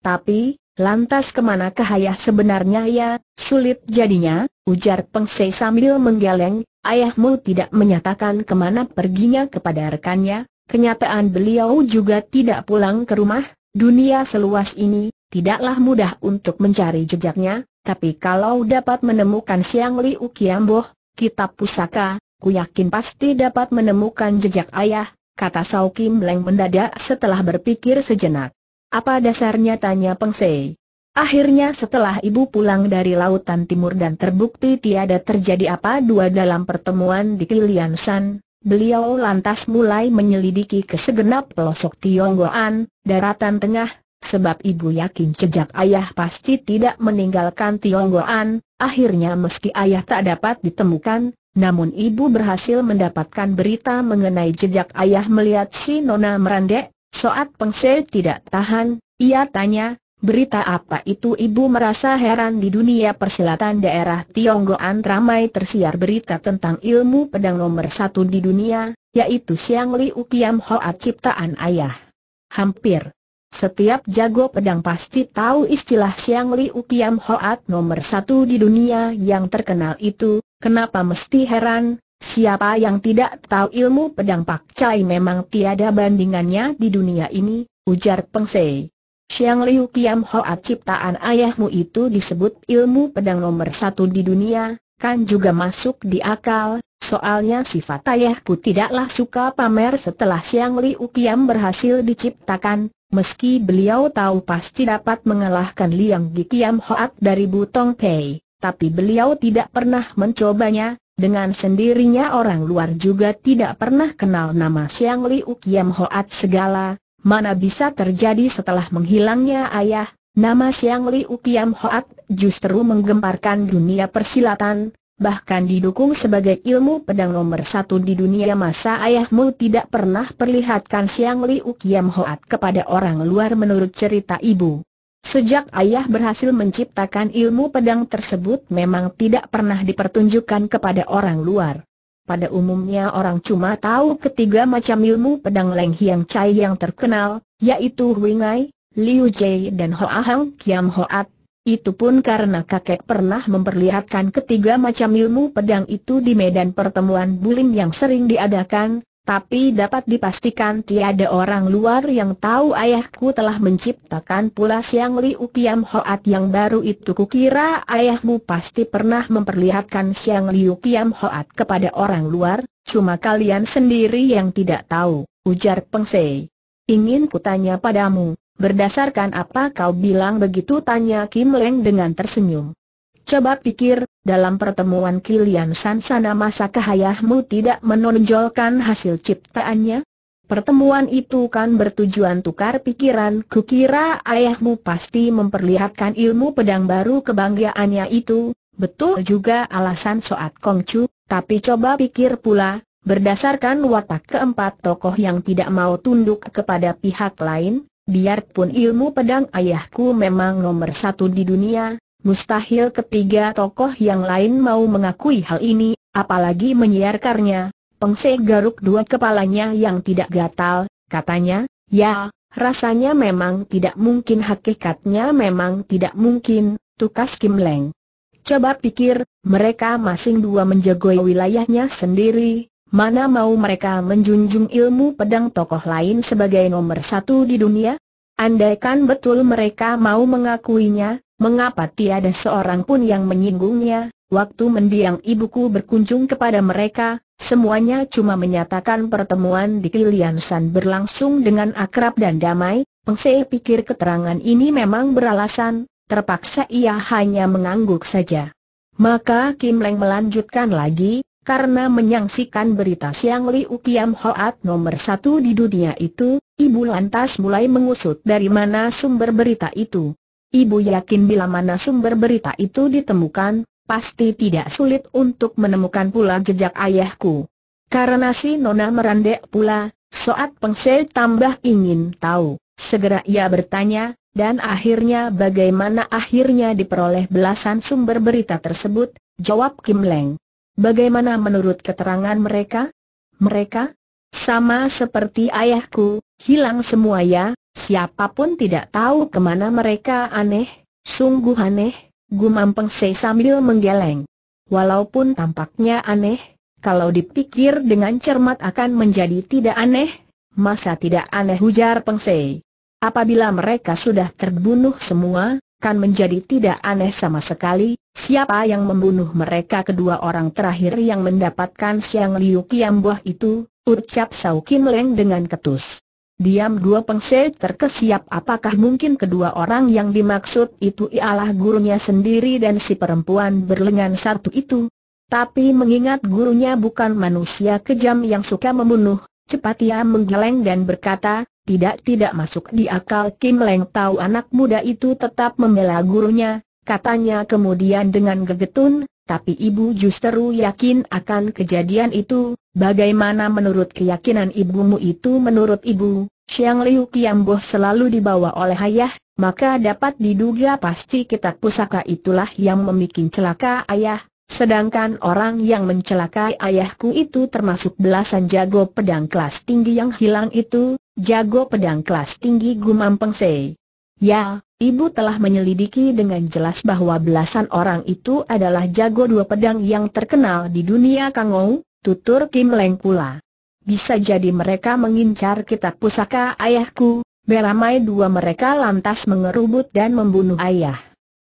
Tapi, lantas kemana kehayah sebenarnya ya, sulit jadinya, ujar Peng Sei sambil menggeleng, ayahmu tidak menyatakan kemana perginya kepada rekannya, kenyataan beliau juga tidak pulang ke rumah, dunia seluas ini, tidaklah mudah untuk mencari jejaknya, tapi kalau dapat menemukan Siang Liu Kiamboh, kitab pusaka, ku yakin pasti dapat menemukan jejak ayah, kata Sau Kim Leng mendadak setelah berpikir sejenak. Apa dasarnya tanya Peng Sei? Akhirnya setelah ibu pulang dari lautan timur dan terbukti tiada terjadi apa-dua dalam pertemuan di Kilian San, beliau lantas mulai menyelidiki ke segenap pelosok Tionggoan, daratan tengah, sebab ibu yakin jejak ayah pasti tidak meninggalkan Tionggoan, akhirnya meski ayah tak dapat ditemukan, namun ibu berhasil mendapatkan berita mengenai jejak ayah melihat si Nona merandek, soat pengse tidak tahan, ia tanya, Berita apa itu ibu merasa heran di dunia persilatan daerah Tionggoan ramai tersiar berita tentang ilmu pedang nomor satu di dunia, yaitu Siang Li Ukiam Hoa ciptaan ayah. Hampir. Setiap jago pedang pasti tahu istilah Siang Li Ukiam Hoa nomor satu di dunia yang terkenal itu, kenapa mesti heran? Siapa yang tidak tahu ilmu pedang Pak Chai memang tiada bandingannya di dunia ini, ujar Peng Sei. Xiang Liu Kiam Hoa ciptaan ayahmu itu disebut ilmu pedang nomor satu di dunia, kan juga masuk di akal, soalnya sifat ayahku tidaklah suka pamer setelah Xiang Liu Kiam berhasil diciptakan, meski beliau tahu pasti dapat mengalahkan Liang Gi Kiam Hoat dari Butong Pei, tapi beliau tidak pernah mencobanya, dengan sendirinya orang luar juga tidak pernah kenal nama Xiang Liu Kiam Hoat segala, Mana bisa terjadi setelah menghilangnya ayah, nama Siang Li Upiam Hoat justru menggemparkan dunia persilatan, bahkan didukung sebagai ilmu pedang nomor satu di dunia masa ayahmu tidak pernah perlihatkan Siang Li Kiam Hoat kepada orang luar menurut cerita ibu. Sejak ayah berhasil menciptakan ilmu pedang tersebut memang tidak pernah dipertunjukkan kepada orang luar. Pada umumnya orang cuma tahu ketiga macam ilmu pedang Leng Hiang Chai yang terkenal, yaitu Huingai, Liu Jie dan Hoa Hang Kiam Hoat. Itu pun karena kakek pernah memperlihatkan ketiga macam ilmu pedang itu di medan pertemuan bulim yang sering diadakan, tapi dapat dipastikan tiada orang luar yang tahu ayahku telah menciptakan pula Siang Liu Kiam Hoat yang baru itu kukira ayahmu pasti pernah memperlihatkan Siang Liu Kiam Hoat kepada orang luar, cuma kalian sendiri yang tidak tahu, ujar Peng Sei. Ingin kutanya padamu, berdasarkan apa kau bilang begitu tanya Kim Leng dengan tersenyum. Coba pikir, dalam pertemuan Kilian Sansana masa kahayahmu tidak menonjolkan hasil ciptaannya? Pertemuan itu kan bertujuan tukar pikiran kukira ayahmu pasti memperlihatkan ilmu pedang baru kebanggaannya itu, betul juga alasan Soat Kongcu, tapi coba pikir pula, berdasarkan watak keempat tokoh yang tidak mau tunduk kepada pihak lain, biarpun ilmu pedang ayahku memang nomor satu di dunia, Mustahil ketiga tokoh yang lain mau mengakui hal ini, apalagi menyiarkannya. Pengse garuk dua kepalanya yang tidak gatal, katanya, ya, rasanya memang tidak mungkin hakikatnya memang tidak mungkin, tukas Kim Leng. Coba pikir, mereka masing dua menjagoi wilayahnya sendiri, mana mau mereka menjunjung ilmu pedang tokoh lain sebagai nomor satu di dunia? Andaikan betul mereka mau mengakuinya, mengapa tiada seorang pun yang menyinggungnya, waktu mendiang ibuku berkunjung kepada mereka, semuanya cuma menyatakan pertemuan di Kiliansan berlangsung dengan akrab dan damai, Pengse pikir keterangan ini memang beralasan, terpaksa ia hanya mengangguk saja. Maka Kim Leng melanjutkan lagi, karena menyangsikan berita siang Liu Kiam Hoat nomor satu di dunia itu, ibu lantas mulai mengusut dari mana sumber berita itu. Ibu yakin bila mana sumber berita itu ditemukan, pasti tidak sulit untuk menemukan pula jejak ayahku. Karena si Nona merandek pula, Soat Pengse tambah ingin tahu, segera ia bertanya, dan akhirnya bagaimana akhirnya diperoleh belasan sumber berita tersebut, jawab Kim Leng. Bagaimana menurut keterangan mereka? Mereka? Sama seperti ayahku, hilang semua ya, Siapapun tidak tahu kemana mereka aneh, sungguh aneh, gumam Pengsei sambil menggeleng. Walaupun tampaknya aneh, kalau dipikir dengan cermat akan menjadi tidak aneh, masa tidak aneh hujar Pengsei. Apabila mereka sudah terbunuh semua, kan menjadi tidak aneh sama sekali, siapa yang membunuh mereka kedua orang terakhir yang mendapatkan Siang Liu buah itu, ucap Sao Kim Leng dengan ketus. Diam dua pengse terkesiap apakah mungkin kedua orang yang dimaksud itu ialah gurunya sendiri dan si perempuan berlengan satu itu. Tapi mengingat gurunya bukan manusia kejam yang suka membunuh, cepat ia menggeleng dan berkata, tidak-tidak masuk di akal Kim Leng tahu anak muda itu tetap membela gurunya, katanya kemudian dengan gegetun, tapi ibu justru yakin akan kejadian itu, bagaimana menurut keyakinan ibumu itu menurut ibu, Xiang Liu Boh selalu dibawa oleh ayah, maka dapat diduga pasti kitab pusaka itulah yang memikin celaka ayah, Sedangkan orang yang mencelakai ayahku itu termasuk belasan jago pedang kelas tinggi yang hilang itu, jago pedang kelas tinggi Gumam Pengsei. Ya, Ibu telah menyelidiki dengan jelas bahwa belasan orang itu adalah jago dua pedang yang terkenal di dunia Kangou, tutur Kim Leng pula. Bisa jadi mereka mengincar kitab pusaka ayahku, beramai dua mereka lantas mengerubut dan membunuh ayah.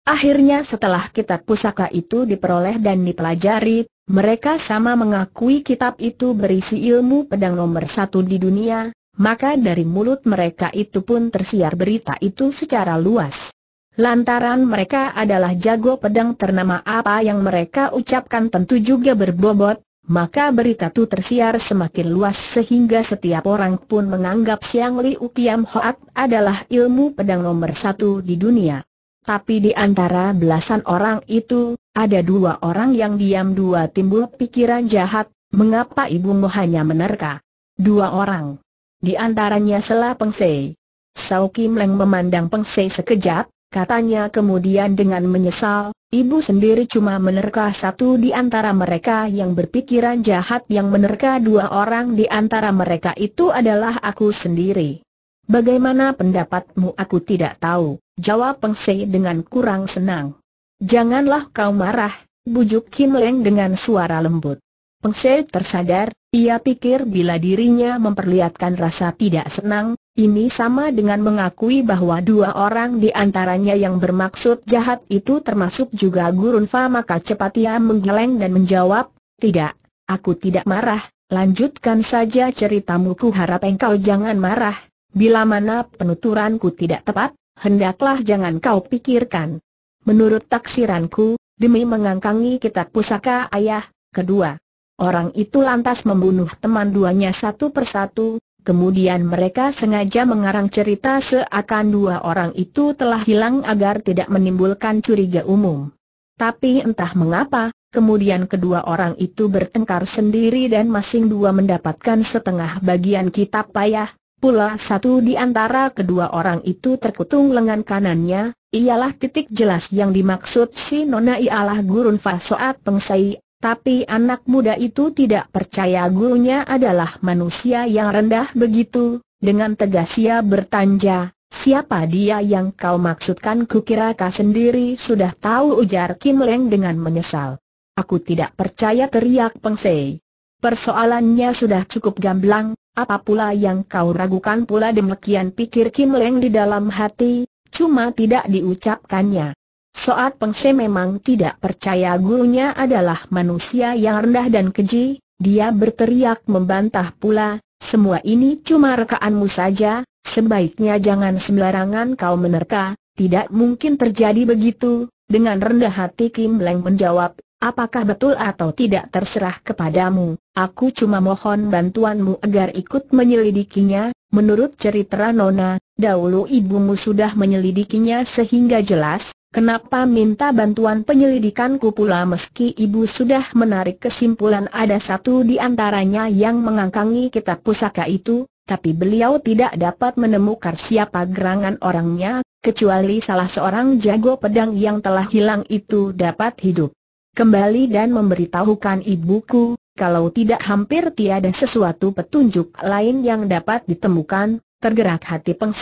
Akhirnya setelah kitab pusaka itu diperoleh dan dipelajari, mereka sama mengakui kitab itu berisi ilmu pedang nomor satu di dunia, maka dari mulut mereka itu pun tersiar berita itu secara luas. Lantaran mereka adalah jago pedang ternama apa yang mereka ucapkan tentu juga berbobot, maka berita itu tersiar semakin luas sehingga setiap orang pun menganggap Siang Li Kiam Hoat adalah ilmu pedang nomor satu di dunia. Tapi di antara belasan orang itu, ada dua orang yang diam dua timbul pikiran jahat, mengapa ibumu hanya menerka? Dua orang. Di antaranya Sela Pengse. Sau Kim Leng memandang Pengse sekejap, katanya kemudian dengan menyesal, ibu sendiri cuma menerka satu di antara mereka yang berpikiran jahat yang menerka dua orang di antara mereka itu adalah aku sendiri. Bagaimana pendapatmu aku tidak tahu, jawab Peng dengan kurang senang. Janganlah kau marah, bujuk Kim Leng dengan suara lembut. Peng tersadar, ia pikir bila dirinya memperlihatkan rasa tidak senang, ini sama dengan mengakui bahwa dua orang di antaranya yang bermaksud jahat itu termasuk juga Gurun Fa maka cepat ia menggeleng dan menjawab, tidak, aku tidak marah, lanjutkan saja ceritamu ku harap engkau jangan marah, bila mana penuturanku tidak tepat, hendaklah jangan kau pikirkan. Menurut taksiranku, demi mengangkangi kitab pusaka ayah, kedua Orang itu lantas membunuh teman duanya satu persatu, kemudian mereka sengaja mengarang cerita seakan dua orang itu telah hilang agar tidak menimbulkan curiga umum. Tapi entah mengapa, kemudian kedua orang itu bertengkar sendiri dan masing dua mendapatkan setengah bagian kitab payah, pula satu di antara kedua orang itu terkutung lengan kanannya, ialah titik jelas yang dimaksud si Nona ialah Gurun Fasoat Pengsai tapi anak muda itu tidak percaya gurunya adalah manusia yang rendah begitu, dengan tegas ia bertanja, siapa dia yang kau maksudkan kukira kau sendiri sudah tahu ujar Kim Leng dengan menyesal. Aku tidak percaya teriak Peng Sei. Persoalannya sudah cukup gamblang, apa pula yang kau ragukan pula demikian pikir Kim Leng di dalam hati, cuma tidak diucapkannya. Soat Pengse memang tidak percaya gurunya adalah manusia yang rendah dan keji, dia berteriak membantah pula, semua ini cuma rekaanmu saja, sebaiknya jangan sembarangan kau menerka, tidak mungkin terjadi begitu. Dengan rendah hati Kim Leng menjawab, apakah betul atau tidak terserah kepadamu, aku cuma mohon bantuanmu agar ikut menyelidikinya, menurut cerita Nona, dahulu ibumu sudah menyelidikinya sehingga jelas, Kenapa minta bantuan penyelidikanku pula meski ibu sudah menarik kesimpulan ada satu di antaranya yang mengangkangi kitab pusaka itu, tapi beliau tidak dapat menemukan siapa gerangan orangnya, kecuali salah seorang jago pedang yang telah hilang itu dapat hidup. Kembali dan memberitahukan ibuku, kalau tidak hampir tiada sesuatu petunjuk lain yang dapat ditemukan, tergerak hati Peng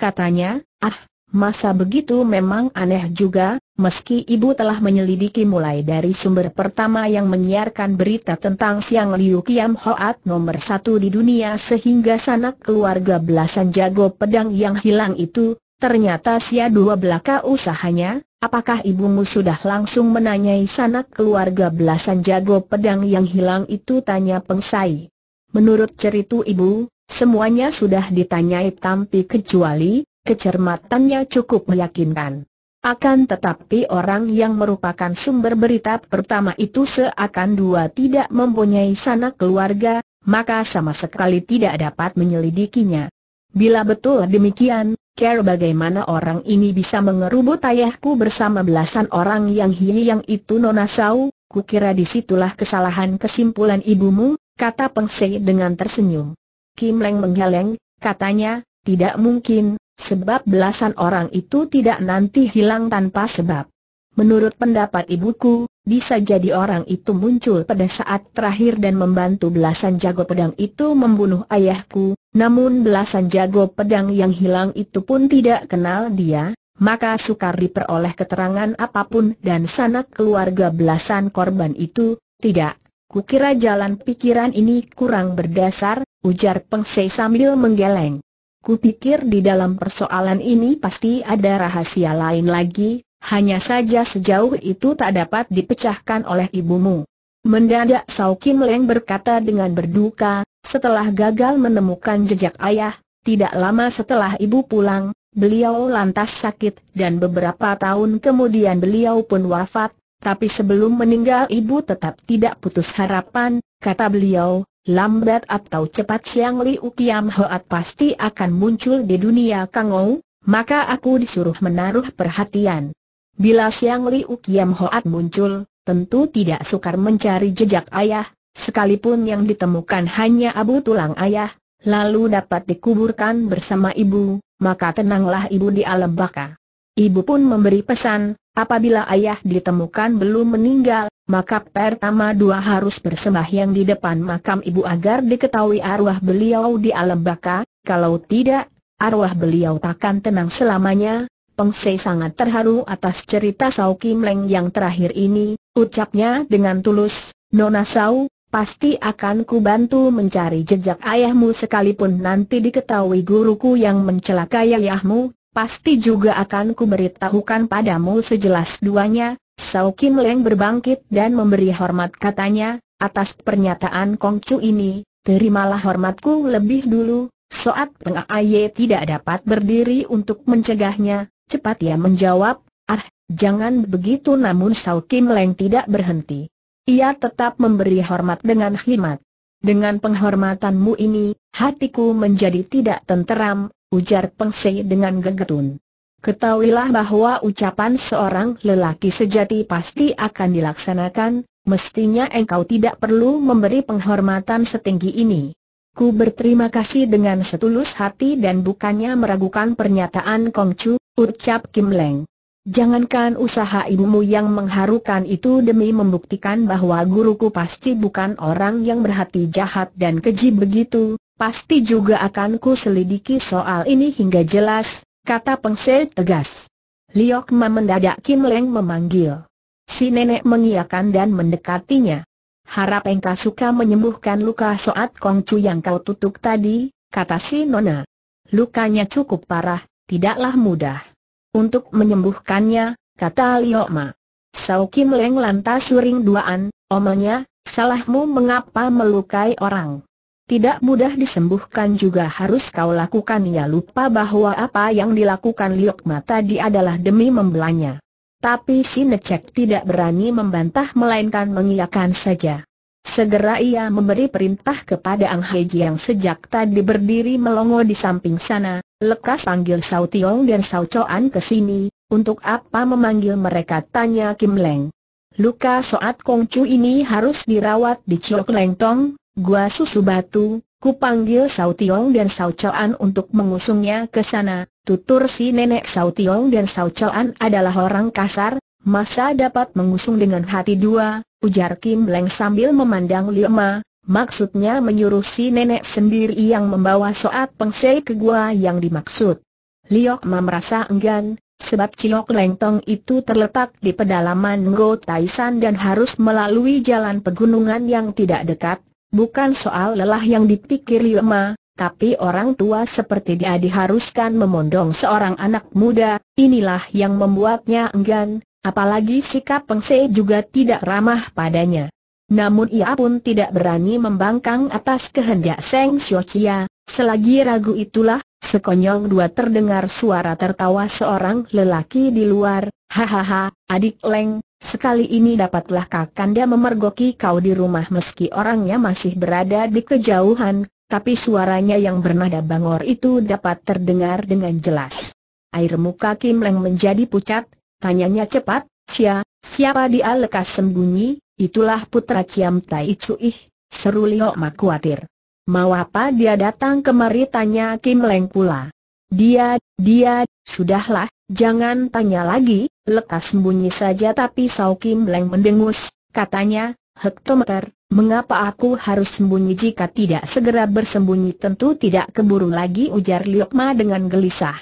katanya, ah, Masa begitu memang aneh juga, meski ibu telah menyelidiki mulai dari sumber pertama yang menyiarkan berita tentang Siang Liu Kiam Hoat nomor satu di dunia sehingga sanak keluarga belasan jago pedang yang hilang itu, ternyata sia dua belaka usahanya, apakah ibumu sudah langsung menanyai sanak keluarga belasan jago pedang yang hilang itu tanya pengsai. Menurut cerita ibu, semuanya sudah ditanyai tampi kecuali, kecermatannya cukup meyakinkan. Akan tetapi orang yang merupakan sumber berita pertama itu seakan dua tidak mempunyai sanak keluarga, maka sama sekali tidak dapat menyelidikinya. Bila betul demikian, care bagaimana orang ini bisa mengerubut ayahku bersama belasan orang yang yang itu Nona Sau, kukira disitulah kesalahan kesimpulan ibumu, kata Peng dengan tersenyum. Kim Leng menggeleng, katanya, tidak mungkin, Sebab belasan orang itu tidak nanti hilang tanpa sebab. Menurut pendapat ibuku, bisa jadi orang itu muncul pada saat terakhir dan membantu belasan jago pedang itu membunuh ayahku, namun belasan jago pedang yang hilang itu pun tidak kenal dia, maka sukar diperoleh keterangan apapun dan sanak keluarga belasan korban itu, tidak. Kukira jalan pikiran ini kurang berdasar, ujar Pengsei sambil menggeleng. Kupikir di dalam persoalan ini pasti ada rahasia lain lagi, hanya saja sejauh itu tak dapat dipecahkan oleh ibumu. Mendadak Sau Kim Leng berkata dengan berduka, setelah gagal menemukan jejak ayah, tidak lama setelah ibu pulang, beliau lantas sakit dan beberapa tahun kemudian beliau pun wafat, tapi sebelum meninggal ibu tetap tidak putus harapan, kata beliau, Lambat atau cepat Siang Liu Kiam Hoat pasti akan muncul di dunia Kangou, maka aku disuruh menaruh perhatian. Bila Siang Liu Kiam Hoat muncul, tentu tidak sukar mencari jejak ayah, sekalipun yang ditemukan hanya abu tulang ayah, lalu dapat dikuburkan bersama ibu, maka tenanglah ibu di alam baka. Ibu pun memberi pesan, Apabila ayah ditemukan belum meninggal, maka pertama dua harus bersembahyang di depan makam ibu agar diketahui arwah beliau di alam baka, kalau tidak, arwah beliau takkan tenang selamanya. Pengsei sangat terharu atas cerita Sau Kim Leng yang terakhir ini, ucapnya dengan tulus, Nona Sau, pasti akan ku bantu mencari jejak ayahmu sekalipun nanti diketahui guruku yang mencelakai ayahmu, pasti juga akan kuberitahukan padamu sejelas duanya, Sau Kim Leng berbangkit dan memberi hormat katanya, atas pernyataan Kong Chu ini, terimalah hormatku lebih dulu, Soat Peng Aye tidak dapat berdiri untuk mencegahnya, cepat ia menjawab, ah, jangan begitu namun Sau Kim Leng tidak berhenti. Ia tetap memberi hormat dengan khidmat. Dengan penghormatanmu ini, hatiku menjadi tidak tenteram, ujar Peng Sei dengan gegetun. Ketahuilah bahwa ucapan seorang lelaki sejati pasti akan dilaksanakan, mestinya engkau tidak perlu memberi penghormatan setinggi ini. Ku berterima kasih dengan setulus hati dan bukannya meragukan pernyataan Kong Chu, ucap Kim Leng. Jangankan usaha ibumu yang mengharukan itu demi membuktikan bahwa guruku pasti bukan orang yang berhati jahat dan keji begitu, pasti juga akan ku selidiki soal ini hingga jelas, kata Se tegas. Liok Ma mendadak Kim Leng memanggil. Si nenek mengiakan dan mendekatinya. Harap engkau suka menyembuhkan luka soat Kong Chu yang kau tutup tadi, kata si nona. Lukanya cukup parah, tidaklah mudah. Untuk menyembuhkannya, kata Liok Ma. Sau Kim Leng lantas suring duaan, omelnya, salahmu mengapa melukai orang. Tidak mudah disembuhkan juga harus kau lakukan ia ya, lupa bahwa apa yang dilakukan Liok Mata tadi adalah demi membelanya. Tapi si Necek tidak berani membantah melainkan mengiyakan saja. Segera ia memberi perintah kepada Ang Heji yang sejak tadi berdiri melongo di samping sana, lekas panggil Sao Tiong dan Sao Choan ke sini, untuk apa memanggil mereka tanya Kim Leng. Luka Soat Chu ini harus dirawat di Chiok Leng Tong, Gua Susu Batu, ku panggil Sao Tiong dan Sao Choan untuk mengusungnya ke sana, tutur si nenek Sao Tiong dan Sao Choan adalah orang kasar, masa dapat mengusung dengan hati dua, ujar Kim Leng sambil memandang Liu Ma, maksudnya menyuruh si nenek sendiri yang membawa soat pengsei ke gua yang dimaksud. Liu Ma merasa enggan, Sebab Cilok Lengtong itu terletak di pedalaman Ngo Taisan dan harus melalui jalan pegunungan yang tidak dekat, Bukan soal lelah yang dipikir Yuma, tapi orang tua seperti dia diharuskan memondong seorang anak muda, inilah yang membuatnya enggan, apalagi sikap Pengse juga tidak ramah padanya. Namun ia pun tidak berani membangkang atas kehendak Seng Xiuqia, selagi ragu itulah, sekonyong dua terdengar suara tertawa seorang lelaki di luar, hahaha, adik Leng, Sekali ini dapatlah Kakanda memergoki kau di rumah meski orangnya masih berada di kejauhan, tapi suaranya yang bernada bangor itu dapat terdengar dengan jelas. Air muka Kim Leng menjadi pucat, tanyanya cepat, Sia, siapa dia lekas sembunyi, itulah putra Ciam Tai Cuih, seru Mak Makuatir. Mau apa dia datang kemari tanya Kim Leng pula. Dia, dia, sudahlah, jangan tanya lagi, lekas sembunyi saja tapi Sao Kim Leng mendengus, katanya, hektometer, mengapa aku harus sembunyi jika tidak segera bersembunyi tentu tidak keburu lagi ujar Liokma dengan gelisah.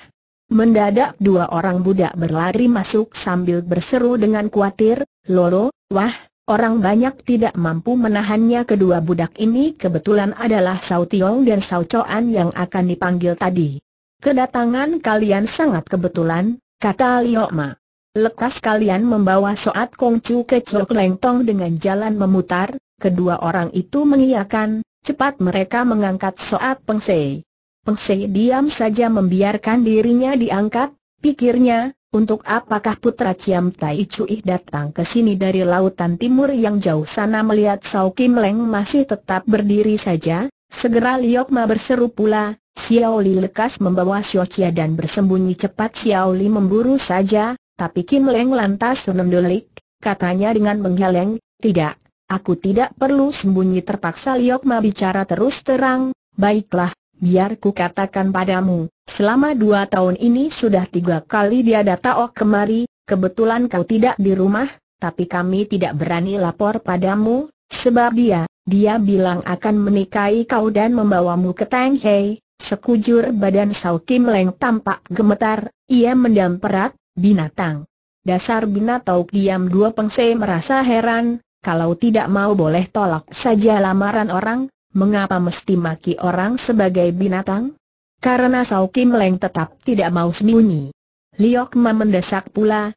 Mendadak dua orang budak berlari masuk sambil berseru dengan kuatir, Lolo, wah, orang banyak tidak mampu menahannya kedua budak ini kebetulan adalah Sao Tiong dan Sao Choan yang akan dipanggil tadi. Kedatangan kalian sangat kebetulan, kata Liokma. Lekas kalian membawa Soat Kongcu ke Chok Lengtong dengan jalan memutar, kedua orang itu mengiakan. cepat mereka mengangkat Soat Pengsei. Pengsei diam saja membiarkan dirinya diangkat, pikirnya, untuk apakah putra Ciam Tai Cui datang ke sini dari lautan timur yang jauh sana melihat Sao Kim Leng masih tetap berdiri saja? Segera Liokma berseru pula, Xiao Li lekas membawa Xiao dan bersembunyi cepat Xiao Li memburu saja, tapi Kim Leng lantas menendulik, katanya dengan menggeleng, tidak, aku tidak perlu sembunyi terpaksa Liok Ma bicara terus terang, baiklah, biar ku katakan padamu, selama dua tahun ini sudah tiga kali dia datang kemari, kebetulan kau tidak di rumah, tapi kami tidak berani lapor padamu, sebab dia, dia bilang akan menikahi kau dan membawamu ke Tang Hei, Sekujur badan Kim Leng tampak gemetar, ia mendam perat, binatang. Dasar binatang diam dua pengse merasa heran, kalau tidak mau boleh tolak saja lamaran orang, mengapa mesti maki orang sebagai binatang? Karena Kim Leng tetap tidak mau sembunyi. Liok Ma mendesak pula,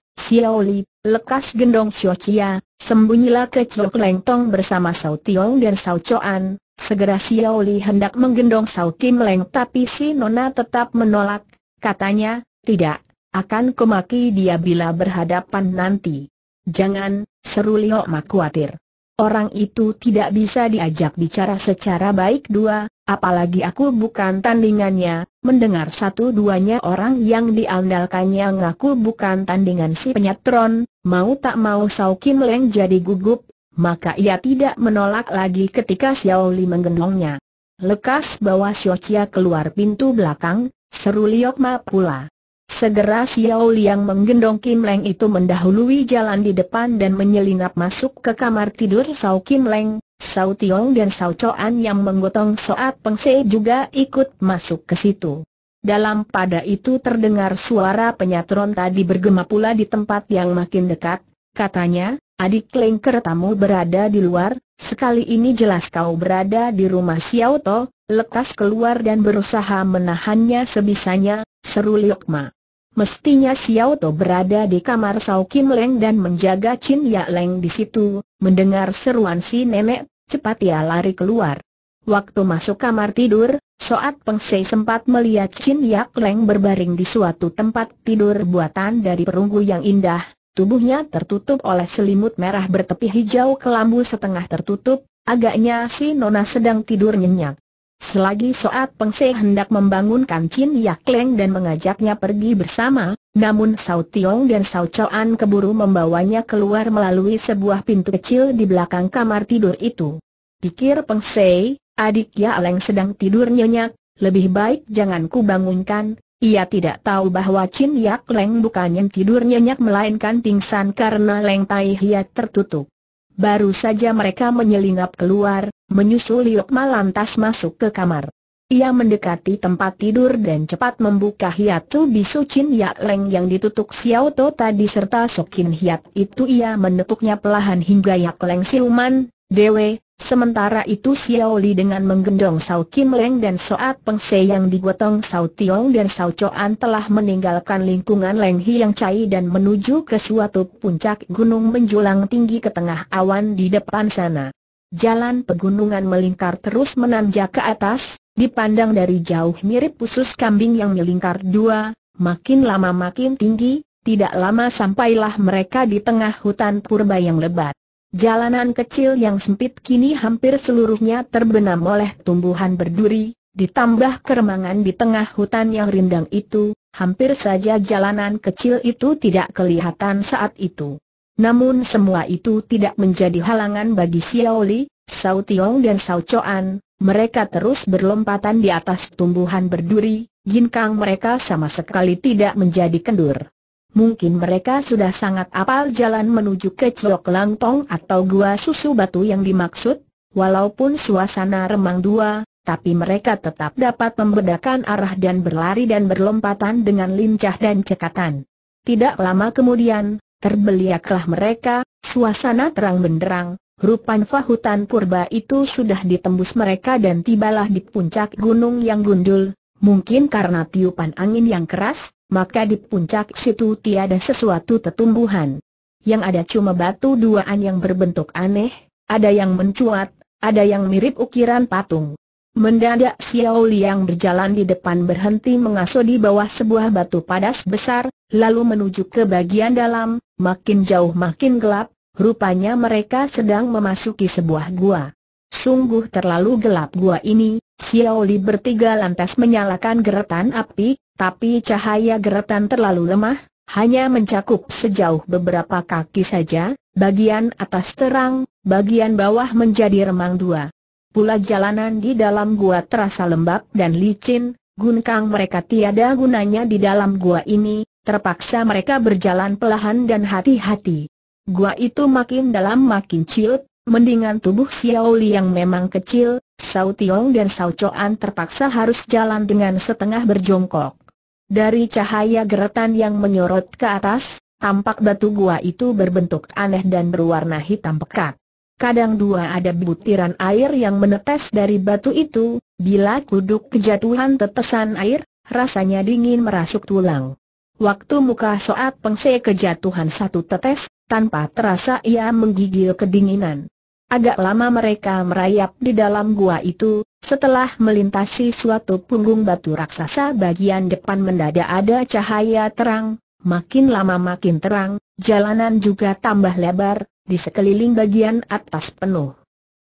Li, lekas gendong Xiao Chia, sembunyilah ke Chok Leng Tong bersama Sau Tiong dan Sau Choan, Segera Xiao Li hendak menggendong Sao Kim Leng tapi si Nona tetap menolak, katanya, tidak, akan kumaki dia bila berhadapan nanti. Jangan, seru Liok Ma khawatir. Orang itu tidak bisa diajak bicara secara baik dua, apalagi aku bukan tandingannya, mendengar satu-duanya orang yang diandalkannya ngaku bukan tandingan si penyatron, mau tak mau Sao Kim Leng jadi gugup, maka ia tidak menolak lagi ketika Xiao Li menggendongnya. Lekas bawa Xiao Chia keluar pintu belakang, seru Liok Ma pula. Segera Xiao Li yang menggendong Kim Leng itu mendahului jalan di depan dan menyelinap masuk ke kamar tidur Sao Kim Leng, Sao Tiong dan Sao Choan yang menggotong Soat Se juga ikut masuk ke situ. Dalam pada itu terdengar suara penyatron tadi bergema pula di tempat yang makin dekat, katanya, Adik lengker tamu berada di luar, sekali ini jelas kau berada di rumah Xiao To, lekas keluar dan berusaha menahannya sebisanya, seru Liokma. Mestinya Xiao To berada di kamar Sao Kim Leng dan menjaga Chin Ya Leng di situ, mendengar seruan si nenek, cepat ia lari keluar. Waktu masuk kamar tidur, Soat Sei sempat melihat Chin Ya Leng berbaring di suatu tempat tidur buatan dari perunggu yang indah, Tubuhnya tertutup oleh selimut merah bertepi hijau kelambu setengah tertutup, agaknya si Nona sedang tidur nyenyak. Selagi Soat Pengse hendak membangunkan Chin Yak Leng dan mengajaknya pergi bersama, namun Sao Tiong dan Sao Choan keburu membawanya keluar melalui sebuah pintu kecil di belakang kamar tidur itu. Pikir Pengse, adik Ya Leng sedang tidur nyenyak, lebih baik jangan ku bangunkan, ia tidak tahu bahwa Chin Yak Leng bukan yang tidur nyenyak melainkan pingsan karena Leng Tai Hiat tertutup. Baru saja mereka menyelinap keluar, menyusul Liok lantas masuk ke kamar. Ia mendekati tempat tidur dan cepat membuka hiatu bisu Chin Yak Leng yang ditutup Xiao To tadi serta Sokin Hiat itu ia menepuknya pelahan hingga Yak Leng siluman, Dewe, Sementara itu Xiao Li dengan menggendong Sao Kim Leng dan Soat Peng Se yang digotong Sao Tiong dan Sao Choan telah meninggalkan lingkungan Leng yang cair dan menuju ke suatu puncak gunung menjulang tinggi ke tengah awan di depan sana. Jalan pegunungan melingkar terus menanjak ke atas, dipandang dari jauh mirip pusus kambing yang melingkar dua, makin lama makin tinggi, tidak lama sampailah mereka di tengah hutan purba yang lebat. Jalanan kecil yang sempit kini hampir seluruhnya terbenam oleh tumbuhan berduri, ditambah keremangan di tengah hutan yang rindang itu, hampir saja jalanan kecil itu tidak kelihatan saat itu. Namun semua itu tidak menjadi halangan bagi Xiao Li, Sao Tiong dan Sao Choan, mereka terus berlompatan di atas tumbuhan berduri, kang mereka sama sekali tidak menjadi kendur. Mungkin mereka sudah sangat apal jalan menuju ke Langtong atau Gua Susu Batu yang dimaksud, walaupun suasana remang dua, tapi mereka tetap dapat membedakan arah dan berlari dan berlompatan dengan lincah dan cekatan. Tidak lama kemudian, terbeliaklah mereka, suasana terang benderang, Rupan hutan purba itu sudah ditembus mereka dan tibalah di puncak gunung yang gundul, mungkin karena tiupan angin yang keras, maka di puncak situ tiada sesuatu tetumbuhan. Yang ada cuma batu duaan yang berbentuk aneh, ada yang mencuat, ada yang mirip ukiran patung. Mendadak Xiao Liang berjalan di depan berhenti mengasuh di bawah sebuah batu padas besar, lalu menuju ke bagian dalam, makin jauh makin gelap, rupanya mereka sedang memasuki sebuah gua. Sungguh terlalu gelap gua ini, Xiao Li bertiga lantas menyalakan geretan api, tapi cahaya geretan terlalu lemah, hanya mencakup sejauh beberapa kaki saja, bagian atas terang, bagian bawah menjadi remang dua. Pula jalanan di dalam gua terasa lembab dan licin, gunkang mereka tiada gunanya di dalam gua ini, terpaksa mereka berjalan pelahan dan hati-hati. Gua itu makin dalam makin ciut, mendingan tubuh Xiao Li yang memang kecil, Sao Tiong dan Sao Choan terpaksa harus jalan dengan setengah berjongkok. Dari cahaya geretan yang menyorot ke atas, tampak batu gua itu berbentuk aneh dan berwarna hitam pekat. Kadang dua ada butiran air yang menetes dari batu itu, bila kuduk kejatuhan tetesan air, rasanya dingin merasuk tulang. Waktu muka soat pengse kejatuhan satu tetes, tanpa terasa ia menggigil kedinginan. Agak lama mereka merayap di dalam gua itu, setelah melintasi suatu punggung batu raksasa bagian depan mendadak ada cahaya terang, makin lama makin terang, jalanan juga tambah lebar, di sekeliling bagian atas penuh.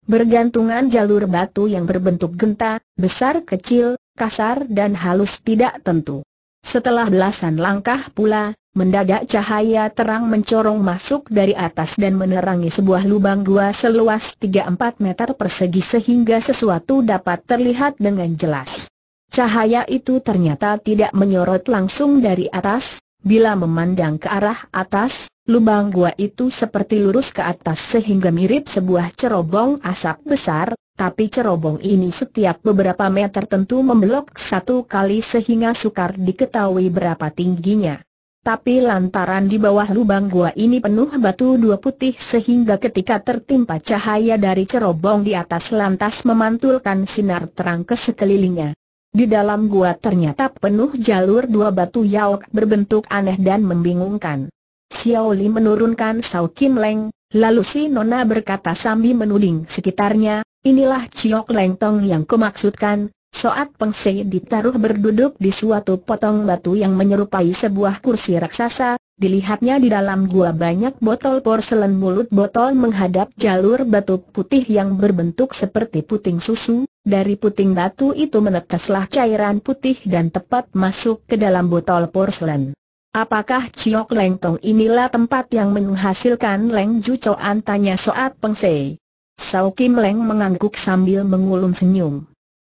Bergantungan jalur batu yang berbentuk genta, besar kecil, kasar dan halus tidak tentu. Setelah belasan langkah pula, Mendadak cahaya terang mencorong masuk dari atas dan menerangi sebuah lubang gua seluas 3-4 meter persegi sehingga sesuatu dapat terlihat dengan jelas. Cahaya itu ternyata tidak menyorot langsung dari atas, bila memandang ke arah atas, lubang gua itu seperti lurus ke atas sehingga mirip sebuah cerobong asap besar, tapi cerobong ini setiap beberapa meter tentu membelok satu kali sehingga sukar diketahui berapa tingginya. Tapi lantaran di bawah lubang gua ini penuh batu dua putih sehingga ketika tertimpa cahaya dari cerobong di atas lantas memantulkan sinar terang ke sekelilingnya. Di dalam gua ternyata penuh jalur dua batu yaok berbentuk aneh dan membingungkan. Xiao Li menurunkan Sao Kim Leng, lalu si Nona berkata sambil menuding sekitarnya, inilah Ciok Leng Tong yang kumaksudkan, Soat Pengse ditaruh berduduk di suatu potong batu yang menyerupai sebuah kursi raksasa, dilihatnya di dalam gua banyak botol porselen mulut botol menghadap jalur batu putih yang berbentuk seperti puting susu, dari puting batu itu meneteslah cairan putih dan tepat masuk ke dalam botol porselen. Apakah Ciok Lengtong inilah tempat yang menghasilkan Leng Jucoan tanya Soat Pengse. Sau Kim Leng mengangguk sambil mengulum senyum.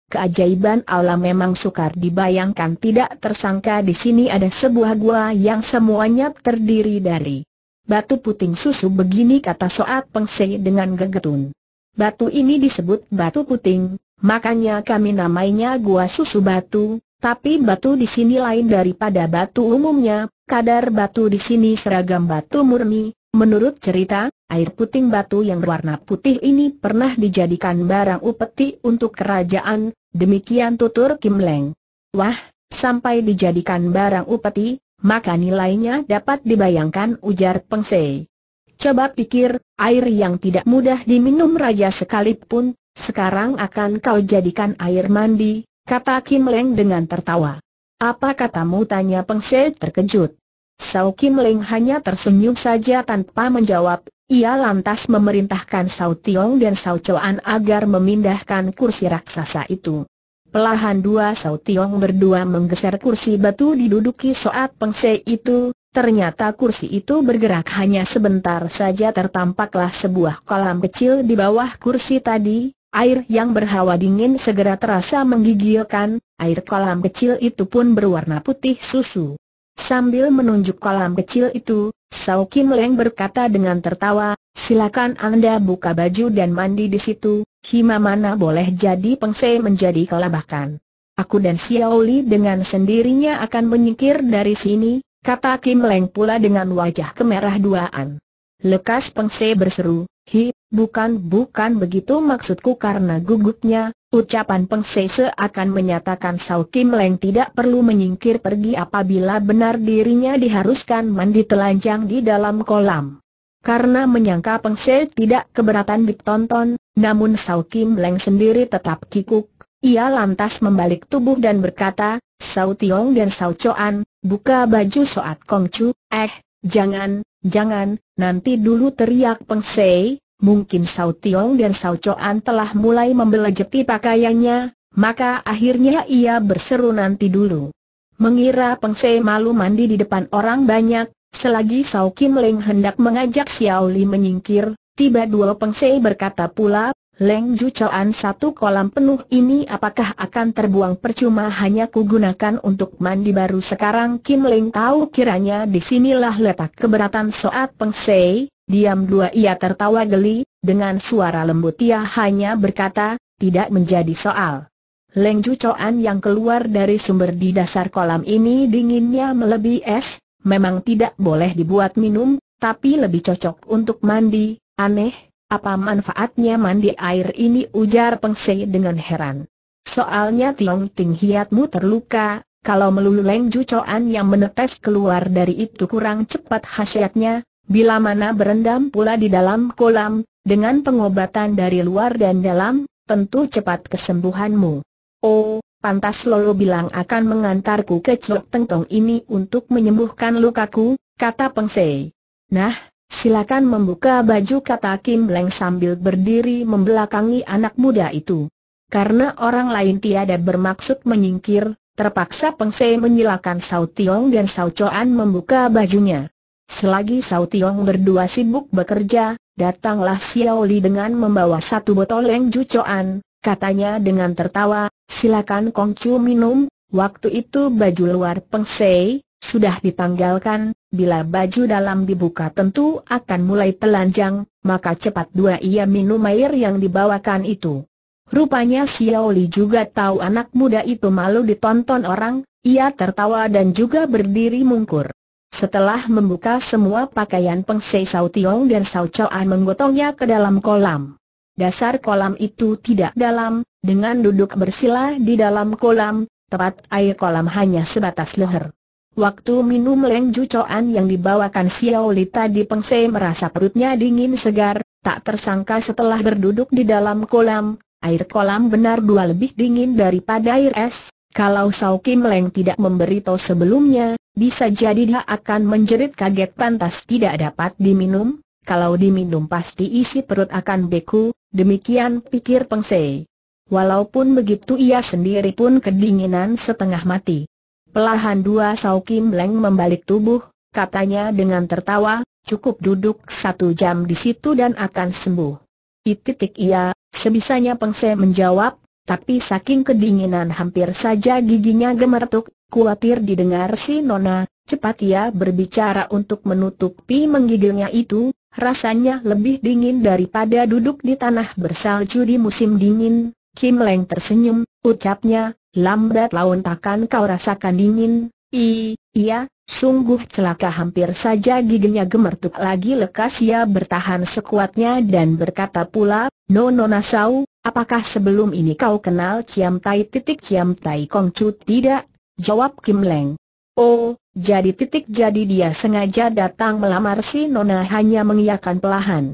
Keajaiban alam memang sukar dibayangkan tidak tersangka di sini ada sebuah gua yang semuanya terdiri dari batu puting susu begini kata Soat Pengse dengan gegetun. Batu ini disebut batu puting, makanya kami namainya gua susu batu, tapi batu di sini lain daripada batu umumnya, kadar batu di sini seragam batu murni, Menurut cerita, air puting batu yang berwarna putih ini pernah dijadikan barang upeti untuk kerajaan, Demikian tutur Kim Leng. Wah, sampai dijadikan barang upeti, maka nilainya dapat dibayangkan ujar Peng Sei. Coba pikir, air yang tidak mudah diminum raja sekalipun, sekarang akan kau jadikan air mandi, kata Kim Leng dengan tertawa. Apa katamu tanya Peng Sei terkejut. Sau Kim Leng hanya tersenyum saja tanpa menjawab, ia lantas memerintahkan Sao Tiong dan Sao Choan agar memindahkan kursi raksasa itu. Pelahan dua Sao Tiong berdua menggeser kursi batu diduduki soat pengse itu, ternyata kursi itu bergerak hanya sebentar saja tertampaklah sebuah kolam kecil di bawah kursi tadi, air yang berhawa dingin segera terasa menggigilkan, air kolam kecil itu pun berwarna putih susu. Sambil menunjuk kolam kecil itu, Sao Kim Leng berkata dengan tertawa, silakan Anda buka baju dan mandi di situ, Hima mana boleh jadi pengsei menjadi kelabakan. Aku dan Xiao Li dengan sendirinya akan menyingkir dari sini, kata Kim Leng pula dengan wajah kemerah duaan. Lekas pengsei berseru, hi, bukan bukan begitu maksudku karena gugupnya, Ucapan Peng Se seakan menyatakan Sao Kim Leng tidak perlu menyingkir pergi apabila benar dirinya diharuskan mandi telanjang di dalam kolam. Karena menyangka Peng Se tidak keberatan ditonton, namun Sao Kim Leng sendiri tetap kikuk. Ia lantas membalik tubuh dan berkata, Sao Tiong dan Sao Choan, buka baju Soat Kong Chu, eh, jangan, jangan, nanti dulu teriak Peng Se, mungkin Sao Tiong dan Sao Choan telah mulai membelejeti pakaiannya, maka akhirnya ia berseru nanti dulu. Mengira Peng Se malu mandi di depan orang banyak, selagi Sao Kim Leng hendak mengajak Xiao Li menyingkir, tiba dua Peng Se berkata pula, Leng Ju Choan satu kolam penuh ini apakah akan terbuang percuma hanya kugunakan untuk mandi baru sekarang Kim Leng tahu kiranya disinilah letak keberatan soat Peng Se, Diam dua ia tertawa geli, dengan suara lembut ia hanya berkata, tidak menjadi soal. Leng cucoan yang keluar dari sumber di dasar kolam ini dinginnya melebihi es, memang tidak boleh dibuat minum, tapi lebih cocok untuk mandi, aneh, apa manfaatnya mandi air ini ujar pengse dengan heran. Soalnya Tiong Ting Hiatmu terluka, kalau melulu Leng yang menetes keluar dari itu kurang cepat khasiatnya, Bila mana berendam pula di dalam kolam, dengan pengobatan dari luar dan dalam, tentu cepat kesembuhanmu. Oh, pantas Lolo bilang akan mengantarku ke Cok Tengtong ini untuk menyembuhkan lukaku, kata Pengsei. Nah, silakan membuka baju kata Kim Leng sambil berdiri membelakangi anak muda itu. Karena orang lain tiada bermaksud menyingkir, terpaksa Pengsei menyilakan Sao Tiong dan Sao Choan membuka bajunya. Selagi Sao Tiong berdua sibuk bekerja, datanglah Xiao Li dengan membawa satu botol yang jucoan, katanya dengan tertawa, silakan Kong Chu minum, waktu itu baju luar Peng Sei, sudah dipanggalkan, bila baju dalam dibuka tentu akan mulai telanjang, maka cepat dua ia minum air yang dibawakan itu. Rupanya Xiao Li juga tahu anak muda itu malu ditonton orang, ia tertawa dan juga berdiri mungkur. Setelah membuka semua pakaian Peng Sei Sao Tiong dan Sao Choa menggotongnya ke dalam kolam. Dasar kolam itu tidak dalam, dengan duduk bersila di dalam kolam, tepat air kolam hanya sebatas leher. Waktu minum leng jucoan yang dibawakan Xiao Li tadi Sei merasa perutnya dingin segar, tak tersangka setelah berduduk di dalam kolam, air kolam benar dua lebih dingin daripada air es. Kalau Sao Kim Leng tidak memberitahu sebelumnya, bisa jadi dia akan menjerit kaget pantas tidak dapat diminum, kalau diminum pasti isi perut akan beku, demikian pikir Sei. Walaupun begitu ia sendiri pun kedinginan setengah mati. Pelahan dua Sau Kim Leng membalik tubuh, katanya dengan tertawa, cukup duduk satu jam di situ dan akan sembuh. Ititik ia, sebisanya Sei menjawab, tapi saking kedinginan hampir saja giginya gemertuk, Kuatir didengar si Nona, cepat ia berbicara untuk menutupi menggigilnya itu, rasanya lebih dingin daripada duduk di tanah bersalju di musim dingin. Kim Leng tersenyum, ucapnya, lambat laun takkan kau rasakan dingin. I, iya, sungguh celaka hampir saja giginya gemertuk lagi lekas ia bertahan sekuatnya dan berkata pula, No Nona nasau, apakah sebelum ini kau kenal Ciam Tai titik Ciam Tai Kong Chu tidak? jawab Kim Leng. Oh, jadi titik jadi dia sengaja datang melamar si Nona hanya mengiyakan pelahan.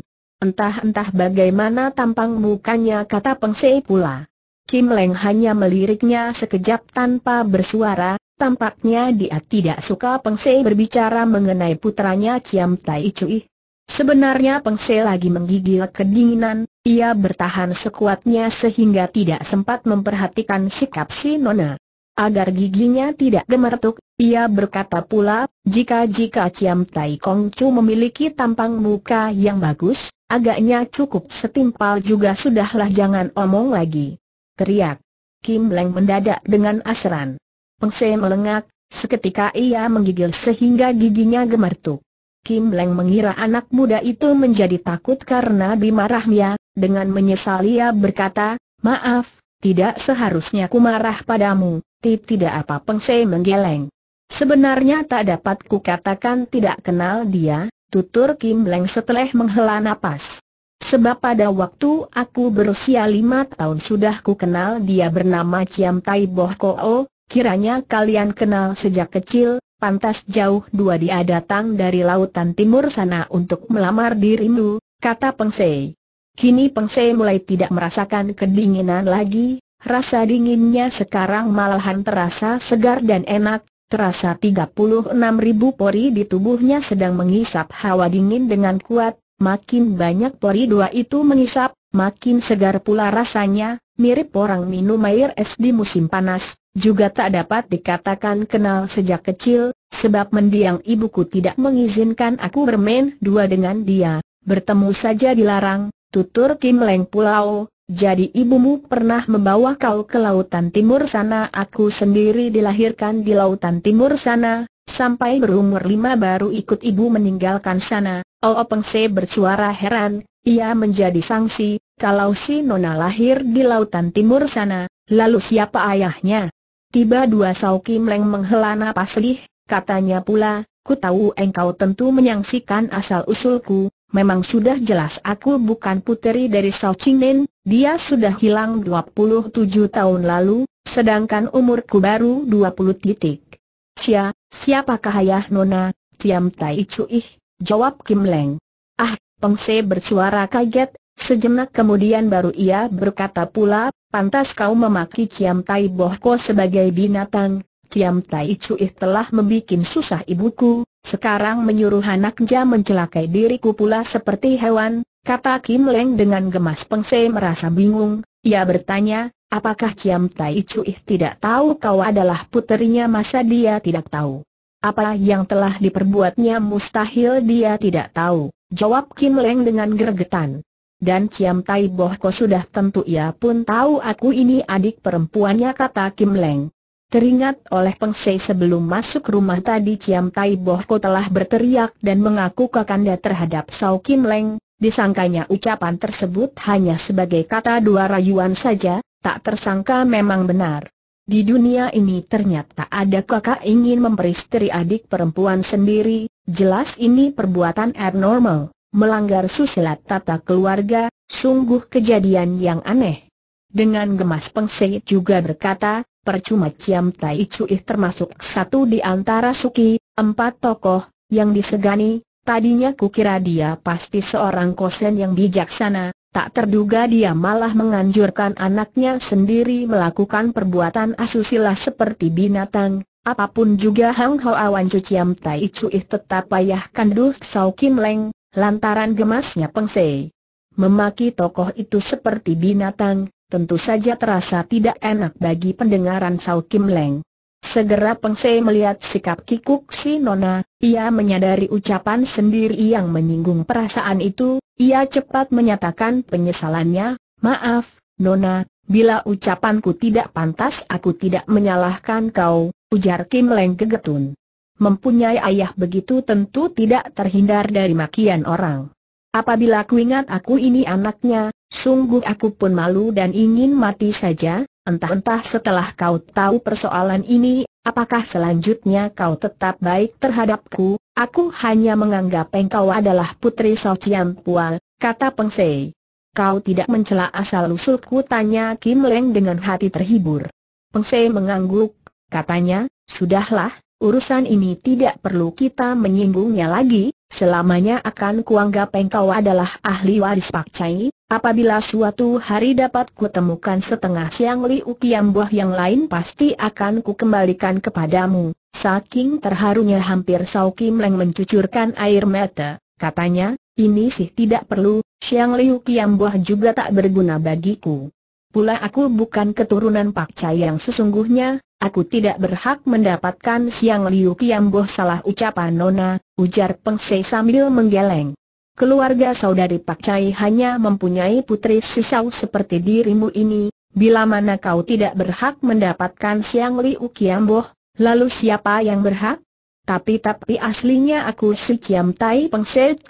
Entah-entah bagaimana tampang mukanya kata Peng Sei pula. Kim Leng hanya meliriknya sekejap tanpa bersuara, tampaknya dia tidak suka Peng Sei berbicara mengenai putranya Ciam Tai Cui. Sebenarnya Peng Sei lagi menggigil kedinginan, ia bertahan sekuatnya sehingga tidak sempat memperhatikan sikap si Nona agar giginya tidak gemertuk, ia berkata pula, jika-jika Ciam Tai Kong Chu memiliki tampang muka yang bagus, agaknya cukup setimpal juga sudahlah jangan omong lagi. Teriak. Kim Leng mendadak dengan asran. Pengse melengak, seketika ia menggigil sehingga giginya gemertuk. Kim Leng mengira anak muda itu menjadi takut karena dimarahnya, dengan menyesal ia berkata, maaf, tidak seharusnya ku marah padamu, tidak apa Peng Sei menggeleng. Sebenarnya tak dapat kukatakan tidak kenal dia, tutur Kim Leng setelah menghela napas. Sebab pada waktu aku berusia lima tahun sudah ku kenal dia bernama Chiam Tai Boh Koo, kiranya kalian kenal sejak kecil, pantas jauh dua dia datang dari lautan timur sana untuk melamar dirimu, kata Peng Sei. Kini Peng Sei mulai tidak merasakan kedinginan lagi, rasa dinginnya sekarang malahan terasa segar dan enak, terasa 36 ribu pori di tubuhnya sedang mengisap hawa dingin dengan kuat, makin banyak pori dua itu mengisap, makin segar pula rasanya, mirip orang minum air es di musim panas, juga tak dapat dikatakan kenal sejak kecil, sebab mendiang ibuku tidak mengizinkan aku bermain dua dengan dia, bertemu saja dilarang, tutur Kim Leng Pulau, jadi ibumu pernah membawa kau ke lautan timur sana Aku sendiri dilahirkan di lautan timur sana Sampai berumur lima baru ikut ibu meninggalkan sana Oh Pengse bersuara heran Ia menjadi sangsi Kalau si Nona lahir di lautan timur sana Lalu siapa ayahnya? Tiba dua Sau Kim Leng menghela napas lih Katanya pula Ku tahu engkau tentu menyaksikan asal-usulku memang sudah jelas aku bukan puteri dari Sao Qingnen, dia sudah hilang 27 tahun lalu, sedangkan umurku baru 20 titik. Sia, siapakah ayah Nona, Tiam Tai ih, Jawab Kim Leng. Ah, Peng Se bersuara kaget, sejenak kemudian baru ia berkata pula, pantas kau memaki Ciam Tai Bohko sebagai binatang, Ciam Tai Cui telah membuat susah ibuku, sekarang menyuruh anaknya mencelakai diriku pula seperti hewan, kata Kim Leng dengan gemas Pengse merasa bingung, ia bertanya, apakah Ciam Tai Chuih tidak tahu kau adalah puterinya masa dia tidak tahu? Apa yang telah diperbuatnya mustahil dia tidak tahu, jawab Kim Leng dengan gergetan. Dan Ciam Tai Boh Ko sudah tentu ia pun tahu aku ini adik perempuannya kata Kim Leng. Teringat oleh Peng Sei sebelum masuk rumah tadi Ciam Tai Ko telah berteriak dan mengaku kakanda terhadap Sao Kim Leng, disangkanya ucapan tersebut hanya sebagai kata dua rayuan saja, tak tersangka memang benar. Di dunia ini ternyata ada kakak ingin memperistri adik perempuan sendiri, jelas ini perbuatan abnormal, melanggar susila tata keluarga, sungguh kejadian yang aneh. Dengan gemas Sei juga berkata, percuma Ciam Tai Cui termasuk satu di antara suki, empat tokoh, yang disegani, tadinya kukira dia pasti seorang kosen yang bijaksana, tak terduga dia malah menganjurkan anaknya sendiri melakukan perbuatan asusila seperti binatang, apapun juga Hang Ho Awan Ciam Tai Cui tetap ayah kandung Sao Kim Leng, lantaran gemasnya Peng Sei. Memaki tokoh itu seperti binatang, tentu saja terasa tidak enak bagi pendengaran Sau Kim Leng. Segera Peng Se melihat sikap kikuk si Nona, ia menyadari ucapan sendiri yang menyinggung perasaan itu, ia cepat menyatakan penyesalannya, maaf, Nona, bila ucapanku tidak pantas aku tidak menyalahkan kau, ujar Kim Leng kegetun. Mempunyai ayah begitu tentu tidak terhindar dari makian orang. Apabila aku ingat aku ini anaknya, Sungguh aku pun malu dan ingin mati saja, entah-entah setelah kau tahu persoalan ini, apakah selanjutnya kau tetap baik terhadapku, aku hanya menganggap engkau adalah putri Saucian Pual, kata Peng Sei. Kau tidak mencela asal-usulku tanya Kim Leng dengan hati terhibur. Peng Sei mengangguk, katanya, sudahlah, urusan ini tidak perlu kita menyinggungnya lagi, selamanya akan kuanggap engkau adalah ahli waris Pak Chai, apabila suatu hari dapat kutemukan setengah siang Liu Kiambuah yang lain pasti akan kukembalikan kepadamu. Saking terharunya hampir Sau Kim Leng mencucurkan air mata, katanya, ini sih tidak perlu, Siang Liu Kiambuah juga tak berguna bagiku. Pula aku bukan keturunan Pak Chai yang sesungguhnya, Aku tidak berhak mendapatkan siang Liu Kiamboh salah ucapan Nona, ujar Peng sambil menggeleng. Keluarga saudari Pak Cai hanya mempunyai putri sisau seperti dirimu ini, bila mana kau tidak berhak mendapatkan siang Liu Kiamboh, lalu siapa yang berhak? Tapi-tapi aslinya aku si Kiam Tai Peng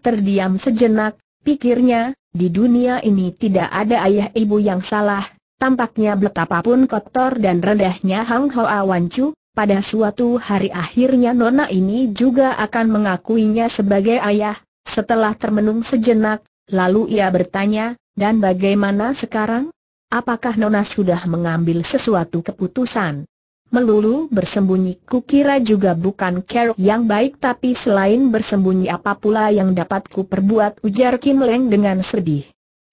terdiam sejenak, pikirnya, di dunia ini tidak ada ayah ibu yang salah, Tampaknya betapapun kotor dan rendahnya Hang Hoa Wancu, pada suatu hari akhirnya Nona ini juga akan mengakuinya sebagai ayah, setelah termenung sejenak, lalu ia bertanya, dan bagaimana sekarang? Apakah Nona sudah mengambil sesuatu keputusan? Melulu bersembunyi kukira juga bukan care yang baik tapi selain bersembunyi apa pula yang dapat ku perbuat ujar Kim Leng dengan sedih.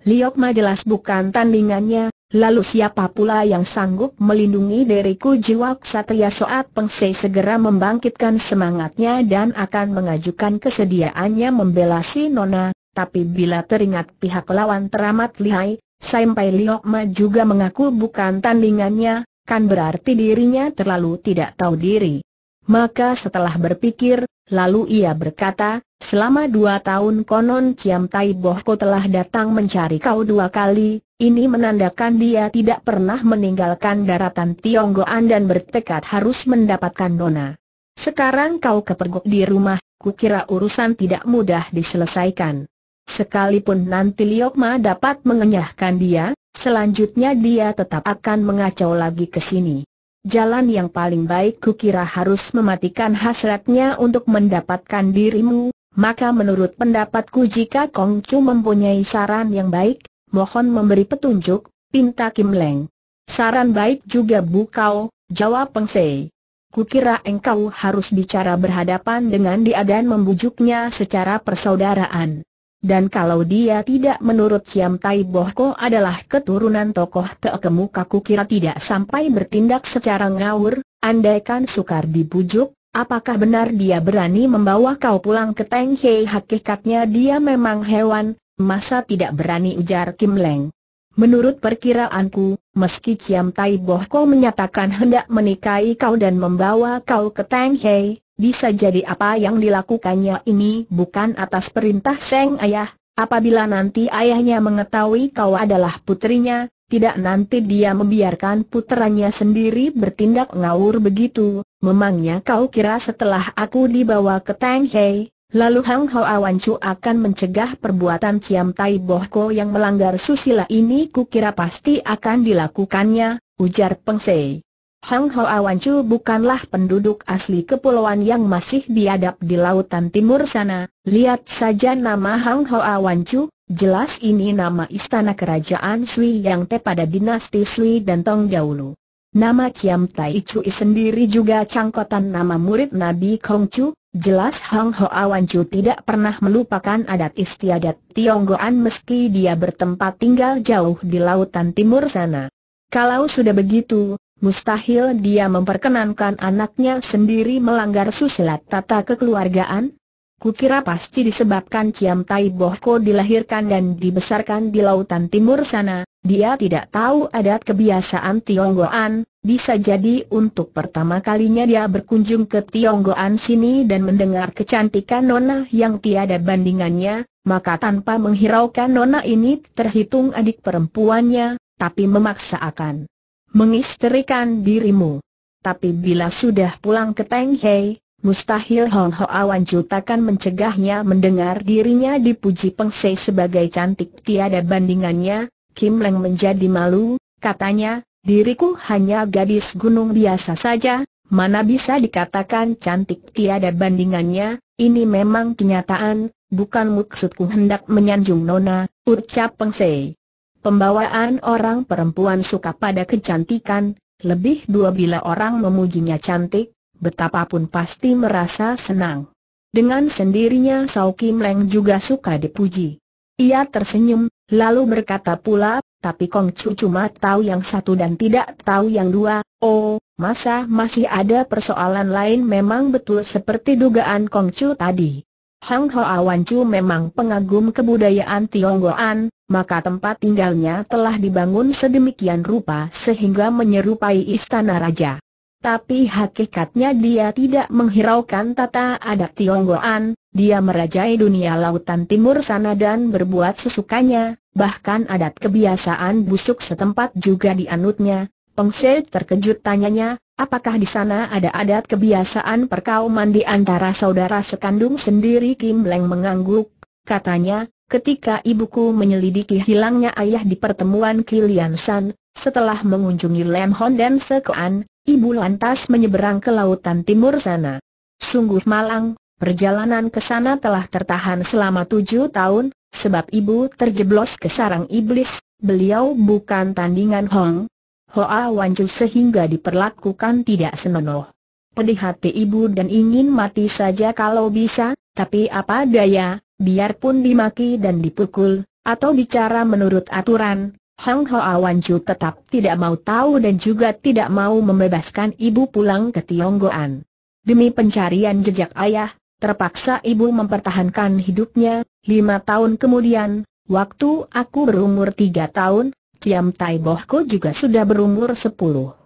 Liok Ma jelas bukan tandingannya, Lalu siapa pula yang sanggup melindungi diriku jiwa ksatria Soat Pengse segera membangkitkan semangatnya dan akan mengajukan kesediaannya membela si Nona, tapi bila teringat pihak lawan teramat lihai, Sampai Liokma juga mengaku bukan tandingannya, kan berarti dirinya terlalu tidak tahu diri. Maka setelah berpikir, Lalu ia berkata, selama dua tahun konon Ciam Tai Bohko telah datang mencari kau dua kali, ini menandakan dia tidak pernah meninggalkan daratan Tionggoan dan bertekad harus mendapatkan nona. Sekarang kau kepergok di rumah, kukira urusan tidak mudah diselesaikan. Sekalipun nanti Liokma dapat mengenyahkan dia, selanjutnya dia tetap akan mengacau lagi ke sini. Jalan yang paling baik kukira harus mematikan hasratnya untuk mendapatkan dirimu, maka menurut pendapatku jika Kong Chu mempunyai saran yang baik, mohon memberi petunjuk, pinta Kim Leng. Saran baik juga bukau, jawab Peng Sei. Kukira engkau harus bicara berhadapan dengan dia dan membujuknya secara persaudaraan. Dan kalau dia tidak menurut Siam Tai Bohko adalah keturunan tokoh kekemuka kira tidak sampai bertindak secara ngawur, andaikan sukar dibujuk, apakah benar dia berani membawa kau pulang ke Teng Hei hakikatnya dia memang hewan, masa tidak berani ujar Kim Leng. Menurut perkiraanku, meski Siam Tai Bohko menyatakan hendak menikahi kau dan membawa kau ke Teng Hei, bisa jadi apa yang dilakukannya ini bukan atas perintah Seng Ayah, apabila nanti ayahnya mengetahui kau adalah putrinya, tidak nanti dia membiarkan putranya sendiri bertindak ngawur begitu, memangnya kau kira setelah aku dibawa ke Tang Hei, lalu Hang Hao Awan Chu akan mencegah perbuatan Ciam Tai Bohko yang melanggar susila ini kukira pasti akan dilakukannya, ujar Peng Sei. Hang Ho Awancu bukanlah penduduk asli kepulauan yang masih biadab di lautan timur sana, lihat saja nama Hang Ho Awancu, jelas ini nama istana kerajaan Sui yang te pada dinasti Sui dan Tong dahulu. Nama Ciam Tai Chu sendiri juga cangkotan nama murid Nabi Kong Chu, jelas Hang Ho Awancu tidak pernah melupakan adat istiadat Tionggoan meski dia bertempat tinggal jauh di lautan timur sana. Kalau sudah begitu, mustahil dia memperkenankan anaknya sendiri melanggar susila tata kekeluargaan? Kukira pasti disebabkan Ciam Tai Bohko dilahirkan dan dibesarkan di lautan timur sana, dia tidak tahu adat kebiasaan Tionggoan, bisa jadi untuk pertama kalinya dia berkunjung ke Tionggoan sini dan mendengar kecantikan Nona yang tiada bandingannya, maka tanpa menghiraukan Nona ini terhitung adik perempuannya, tapi memaksa akan mengisterikan dirimu. Tapi bila sudah pulang ke Teng Hei, mustahil Hong Ho Juta takkan mencegahnya mendengar dirinya dipuji Peng Sei sebagai cantik tiada bandingannya, Kim Leng menjadi malu, katanya, diriku hanya gadis gunung biasa saja, mana bisa dikatakan cantik tiada bandingannya, ini memang kenyataan, bukan maksudku hendak menyanjung Nona, ucap Peng Sei. Pembawaan orang perempuan suka pada kecantikan, lebih dua bila orang memujinya cantik, betapapun pasti merasa senang. Dengan sendirinya Sao Kim Leng juga suka dipuji. Ia tersenyum, lalu berkata pula, tapi Kong Chu cuma tahu yang satu dan tidak tahu yang dua, oh, masa masih ada persoalan lain memang betul seperti dugaan Kong Chu tadi. Hang Hoa Wan Chu memang pengagum kebudayaan Tionggoan, maka tempat tinggalnya telah dibangun sedemikian rupa sehingga menyerupai istana raja. Tapi hakikatnya dia tidak menghiraukan tata adat Tionggoan, dia merajai dunia lautan timur sana dan berbuat sesukanya, bahkan adat kebiasaan busuk setempat juga dianutnya. Pengse terkejut tanyanya, apakah di sana ada adat kebiasaan perkauman di antara saudara sekandung sendiri Kim Leng mengangguk, katanya, Ketika ibuku menyelidiki hilangnya ayah di pertemuan Kilian San, setelah mengunjungi Lem Hon dan Sekoan, ibu lantas menyeberang ke lautan timur sana. Sungguh malang, perjalanan ke sana telah tertahan selama tujuh tahun, sebab ibu terjeblos ke sarang iblis, beliau bukan tandingan Hong. Hoa Wancu sehingga diperlakukan tidak senonoh. Pedih hati ibu dan ingin mati saja kalau bisa, tapi apa daya, biarpun dimaki dan dipukul, atau bicara menurut aturan, Hang Ho Awanju tetap tidak mau tahu dan juga tidak mau membebaskan ibu pulang ke Tionggoan. Demi pencarian jejak ayah, terpaksa ibu mempertahankan hidupnya, lima tahun kemudian, waktu aku berumur tiga tahun, Ciam Tai Bohko juga sudah berumur sepuluh.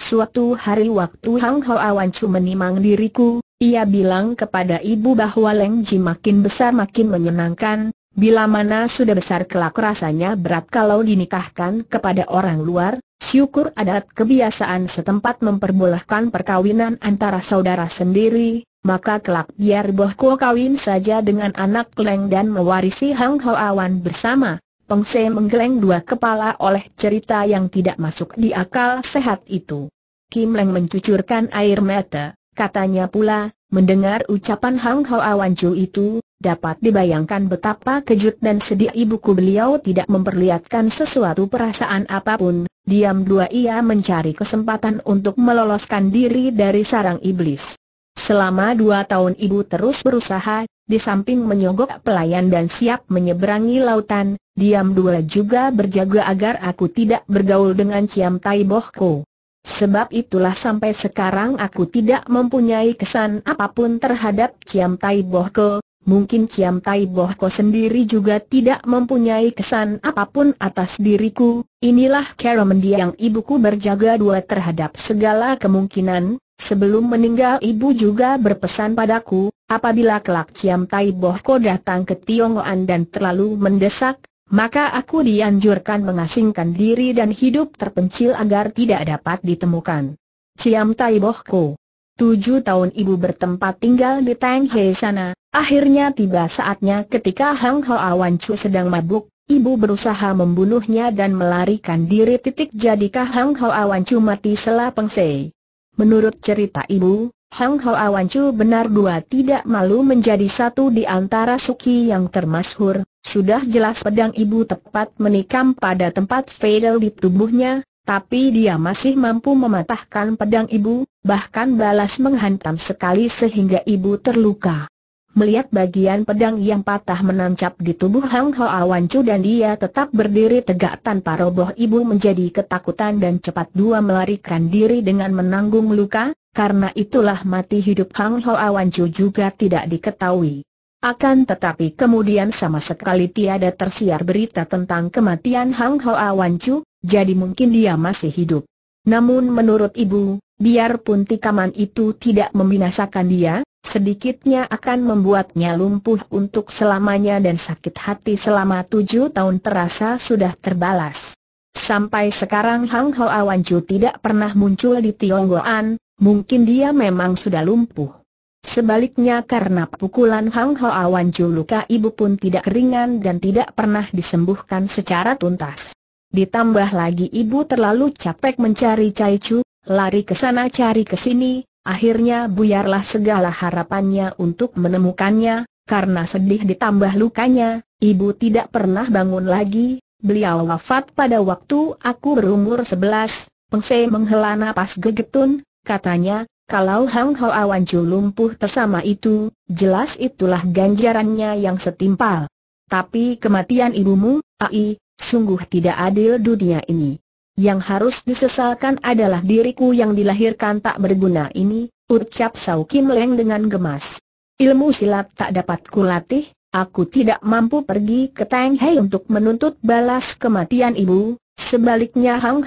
Suatu hari waktu Hang Ho Awan Chu menimang diriku, ia bilang kepada ibu bahwa Leng Ji makin besar makin menyenangkan, bila mana sudah besar kelak rasanya berat kalau dinikahkan kepada orang luar, syukur adat kebiasaan setempat memperbolehkan perkawinan antara saudara sendiri, maka kelak biar Boh kawin saja dengan anak Leng dan mewarisi Hang Ho Awan bersama. Peng Se menggeleng dua kepala oleh cerita yang tidak masuk di akal sehat itu. Kim Leng mencucurkan air mata, katanya pula, mendengar ucapan Hang Hao Awan Chu itu, dapat dibayangkan betapa kejut dan sedih ibuku beliau tidak memperlihatkan sesuatu perasaan apapun, diam dua ia mencari kesempatan untuk meloloskan diri dari sarang iblis. Selama dua tahun ibu terus berusaha, di samping menyogok pelayan dan siap menyeberangi lautan, diam dua juga berjaga agar aku tidak bergaul dengan Ciam Tai Bohko. Sebab itulah sampai sekarang aku tidak mempunyai kesan apapun terhadap Ciam Tai Bohko, mungkin Ciam Tai Bohko sendiri juga tidak mempunyai kesan apapun atas diriku, inilah cara mendiang ibuku berjaga dua terhadap segala kemungkinan, Sebelum meninggal ibu juga berpesan padaku, apabila kelak Ciam Tai Bohko datang ke Tiongkokan dan terlalu mendesak, maka aku dianjurkan mengasingkan diri dan hidup terpencil agar tidak dapat ditemukan. Ciam Tai Bohku. Tujuh tahun ibu bertempat tinggal di Tang He sana, akhirnya tiba saatnya ketika Hang Ho Awan Chu sedang mabuk, ibu berusaha membunuhnya dan melarikan diri titik jadikah Hang Ho Awan Chu mati sela pengse. Menurut cerita ibu, Hang Ho Awan Chu benar dua tidak malu menjadi satu di antara suki yang termasyhur. Sudah jelas pedang ibu tepat menikam pada tempat fatal di tubuhnya, tapi dia masih mampu mematahkan pedang ibu, bahkan balas menghantam sekali sehingga ibu terluka. Melihat bagian pedang yang patah menancap di tubuh Hang Hoa Chu dan dia tetap berdiri tegak tanpa roboh ibu menjadi ketakutan dan cepat dua melarikan diri dengan menanggung luka, karena itulah mati hidup Hang Hoa Chu juga tidak diketahui. Akan tetapi kemudian sama sekali tiada tersiar berita tentang kematian Hang Hoa Chu, jadi mungkin dia masih hidup. Namun menurut ibu, biarpun tikaman itu tidak membinasakan dia, sedikitnya akan membuatnya lumpuh untuk selamanya dan sakit hati selama tujuh tahun terasa sudah terbalas. Sampai sekarang Hang Ho Awanju tidak pernah muncul di Tionggoan, mungkin dia memang sudah lumpuh. Sebaliknya karena pukulan Hang Ho Awanju luka ibu pun tidak ringan dan tidak pernah disembuhkan secara tuntas. Ditambah lagi ibu terlalu capek mencari Cai Chu, lari ke sana cari ke sini, Akhirnya buyarlah segala harapannya untuk menemukannya, karena sedih ditambah lukanya, ibu tidak pernah bangun lagi, beliau wafat pada waktu aku berumur sebelas. Pengse menghela napas gegetun, katanya, kalau Hang Hau Awan lumpuh tersama itu, jelas itulah ganjarannya yang setimpal. Tapi kematian ibumu, Ai, sungguh tidak adil dunia ini yang harus disesalkan adalah diriku yang dilahirkan tak berguna ini, ucap Sau Kim Leng dengan gemas. Ilmu silat tak dapat kulatih, aku tidak mampu pergi ke Tang Hei untuk menuntut balas kematian ibu, Sebaliknya Hang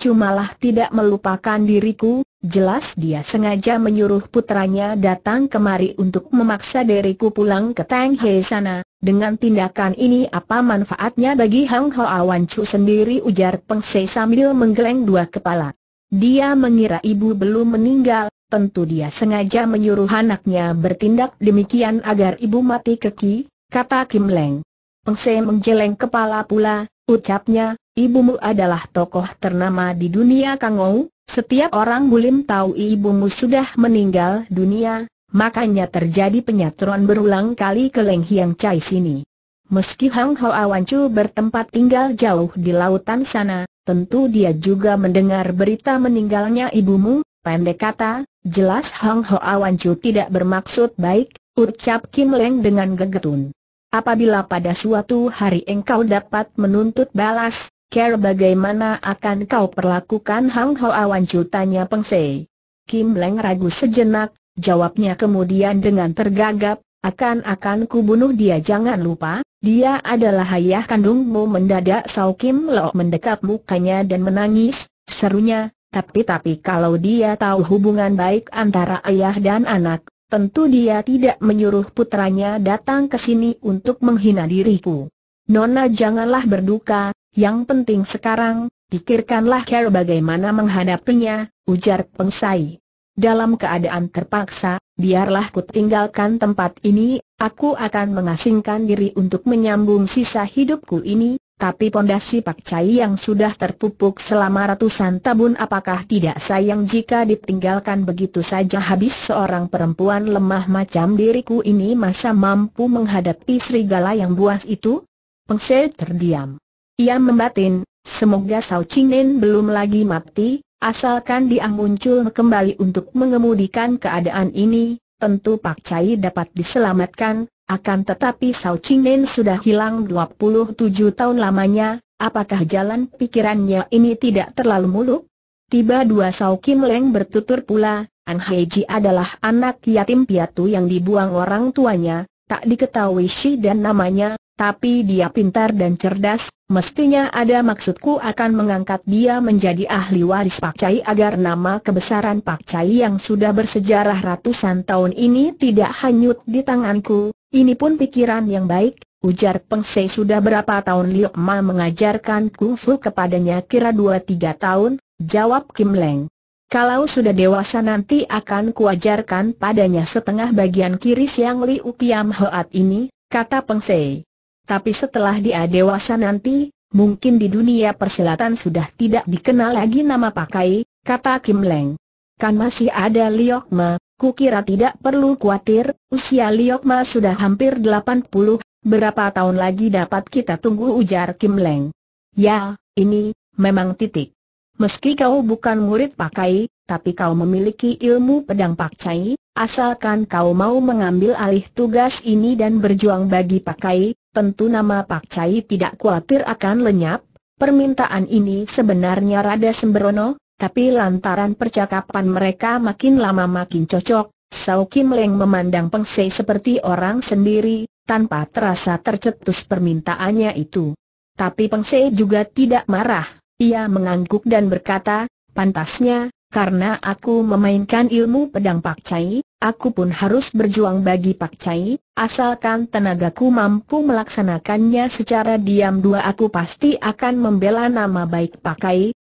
Chu malah tidak melupakan diriku, jelas dia sengaja menyuruh putranya datang kemari untuk memaksa diriku pulang ke Tang He sana. Dengan tindakan ini apa manfaatnya bagi Hang Awan Chu sendiri ujar Peng Se sambil menggeleng dua kepala. Dia mengira ibu belum meninggal, tentu dia sengaja menyuruh anaknya bertindak demikian agar ibu mati keki, kata Kim Leng. Peng Se menggeleng kepala pula, Ucapnya, ibumu adalah tokoh ternama di dunia Kangou, setiap orang bulim tahu ibumu sudah meninggal dunia, makanya terjadi penyatuan berulang kali ke Leng Hiang Chai sini. Meski Hang Ho Awancu bertempat tinggal jauh di lautan sana, tentu dia juga mendengar berita meninggalnya ibumu, pendek kata, jelas Hang Ho Awancu tidak bermaksud baik, ucap Kim Leng dengan gegetun. Apabila pada suatu hari engkau dapat menuntut balas, care bagaimana akan kau perlakukan Hang Ho Awan tanya Se. Kim Leng ragu sejenak, jawabnya kemudian dengan tergagap, akan-akan ku bunuh dia jangan lupa, dia adalah ayah kandungmu mendadak Sao Kim Lo mendekap mukanya dan menangis, serunya, tapi-tapi kalau dia tahu hubungan baik antara ayah dan anak, Tentu dia tidak menyuruh putranya datang ke sini untuk menghina diriku. Nona janganlah berduka, yang penting sekarang, pikirkanlah cara bagaimana menghadapinya, ujar Pengsai. Dalam keadaan terpaksa, biarlah ku tinggalkan tempat ini, aku akan mengasingkan diri untuk menyambung sisa hidupku ini, tapi pondasi Pak Cai yang sudah terpupuk selama ratusan tahun apakah tidak sayang jika ditinggalkan begitu saja habis seorang perempuan lemah macam diriku ini masa mampu menghadapi serigala yang buas itu? Se terdiam. Ia membatin, semoga Sao Chinen belum lagi mati, asalkan dia muncul kembali untuk mengemudikan keadaan ini, tentu Pak Cai dapat diselamatkan, akan tetapi Sao Chingnen sudah hilang 27 tahun lamanya, apakah jalan pikirannya ini tidak terlalu muluk? Tiba dua Sao Kim Leng bertutur pula, An Heiji adalah anak yatim piatu yang dibuang orang tuanya, tak diketahui si dan namanya, tapi dia pintar dan cerdas, mestinya ada maksudku akan mengangkat dia menjadi ahli waris Pak Cai agar nama kebesaran Pak Cai yang sudah bersejarah ratusan tahun ini tidak hanyut di tanganku, ini pun pikiran yang baik, ujar Peng Sei sudah berapa tahun Liu Ma mengajarkan kungfu kepadanya kira 2-3 tahun, jawab Kim Leng. Kalau sudah dewasa nanti akan kuajarkan padanya setengah bagian kiri siang Liu Piam Hoat ini, kata Peng Sei. Tapi setelah dia dewasa nanti, mungkin di dunia persilatan sudah tidak dikenal lagi nama pakai, kata Kim Leng. Kan masih ada Liu Ma, Kukira tidak perlu khawatir, usia Liokma sudah hampir 80, berapa tahun lagi dapat kita tunggu ujar Kim Leng. Ya, ini, memang titik. Meski kau bukan murid pakai, tapi kau memiliki ilmu pedang Pakcai. asalkan kau mau mengambil alih tugas ini dan berjuang bagi pakai, tentu nama Pakcai tidak khawatir akan lenyap. Permintaan ini sebenarnya rada sembrono, tapi lantaran percakapan mereka makin lama makin cocok, Sao Kim Leng memandang Peng Sei seperti orang sendiri, tanpa terasa tercetus permintaannya itu. Tapi Peng Sei juga tidak marah, ia mengangguk dan berkata, pantasnya, karena aku memainkan ilmu pedang Pak Chai, aku pun harus berjuang bagi Pak Chai, asalkan tenagaku mampu melaksanakannya secara diam dua aku pasti akan membela nama baik Pak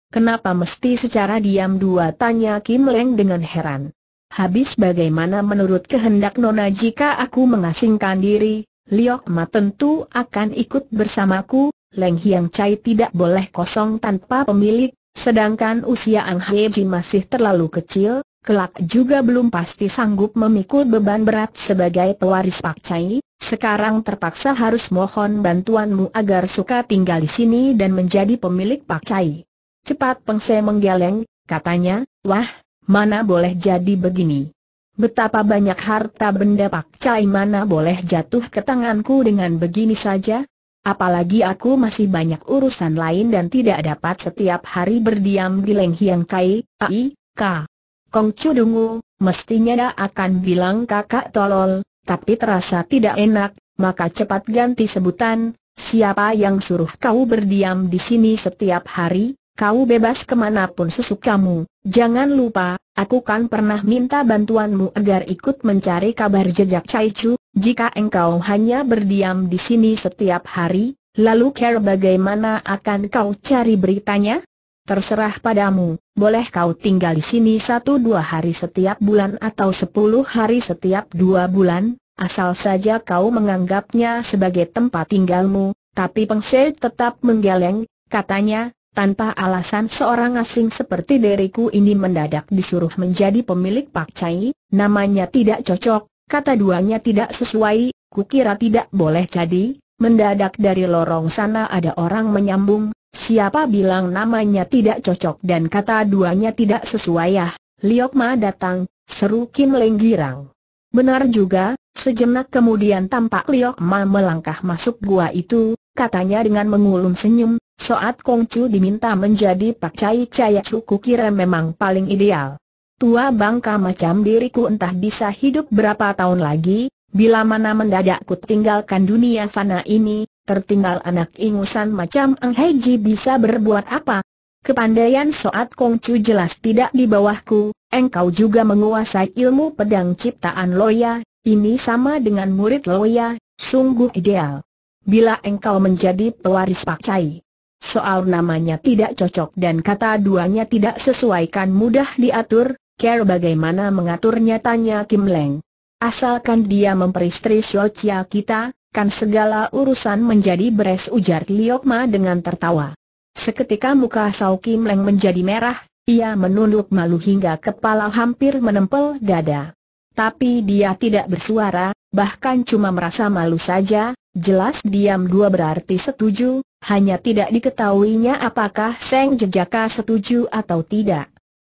Kenapa mesti secara diam dua tanya Kim Leng dengan heran. Habis bagaimana menurut kehendak Nona jika aku mengasingkan diri, Liok Ma tentu akan ikut bersamaku, Leng Hiang Chai tidak boleh kosong tanpa pemilik, sedangkan usia Ang Hye Ji masih terlalu kecil, kelak juga belum pasti sanggup memikul beban berat sebagai pewaris Pak Chai, sekarang terpaksa harus mohon bantuanmu agar suka tinggal di sini dan menjadi pemilik Pak Chai. Cepat Pengse menggeleng, katanya, wah, mana boleh jadi begini. Betapa banyak harta benda Pak Cai mana boleh jatuh ke tanganku dengan begini saja? Apalagi aku masih banyak urusan lain dan tidak dapat setiap hari berdiam di Leng Hiang Kai, Ai, Ka. Kong Dungu, mestinya dah akan bilang kakak tolol, tapi terasa tidak enak, maka cepat ganti sebutan, siapa yang suruh kau berdiam di sini setiap hari, kau bebas kemanapun sesukamu. Jangan lupa, aku kan pernah minta bantuanmu agar ikut mencari kabar jejak Chai Chu. Jika engkau hanya berdiam di sini setiap hari, lalu care bagaimana akan kau cari beritanya? Terserah padamu, boleh kau tinggal di sini satu dua hari setiap bulan atau sepuluh hari setiap dua bulan, asal saja kau menganggapnya sebagai tempat tinggalmu, tapi pengsel tetap menggeleng, katanya, tanpa alasan seorang asing seperti diriku ini mendadak disuruh menjadi pemilik Pak Chai, namanya tidak cocok, kata duanya tidak sesuai, kukira tidak boleh jadi, mendadak dari lorong sana ada orang menyambung, siapa bilang namanya tidak cocok dan kata duanya tidak sesuai ya, Liok datang, seru Kim Leng Girang. Benar juga, sejenak kemudian tampak Liok melangkah masuk gua itu, katanya dengan mengulum senyum, Soat Kongcu diminta menjadi Pak Cai Caya Cuku kira memang paling ideal. Tua bangka macam diriku entah bisa hidup berapa tahun lagi, bila mana mendadak ku tinggalkan dunia fana ini, tertinggal anak ingusan macam Ang Heiji bisa berbuat apa? Kepandaian Soat Kongcu jelas tidak di bawahku, engkau juga menguasai ilmu pedang ciptaan Loya, ini sama dengan murid Loya, sungguh ideal. Bila engkau menjadi pewaris Pak Cai. Soal namanya tidak cocok dan kata duanya tidak sesuaikan mudah diatur, care bagaimana mengaturnya tanya Kim Leng. Asalkan dia memperistri Xiaoqia kita, kan segala urusan menjadi beres ujar Liokma dengan tertawa. Seketika muka Sao Kim Leng menjadi merah, ia menunduk malu hingga kepala hampir menempel dada. Tapi dia tidak bersuara, bahkan cuma merasa malu saja, jelas diam dua berarti setuju, hanya tidak diketahuinya apakah Seng Jejaka setuju atau tidak.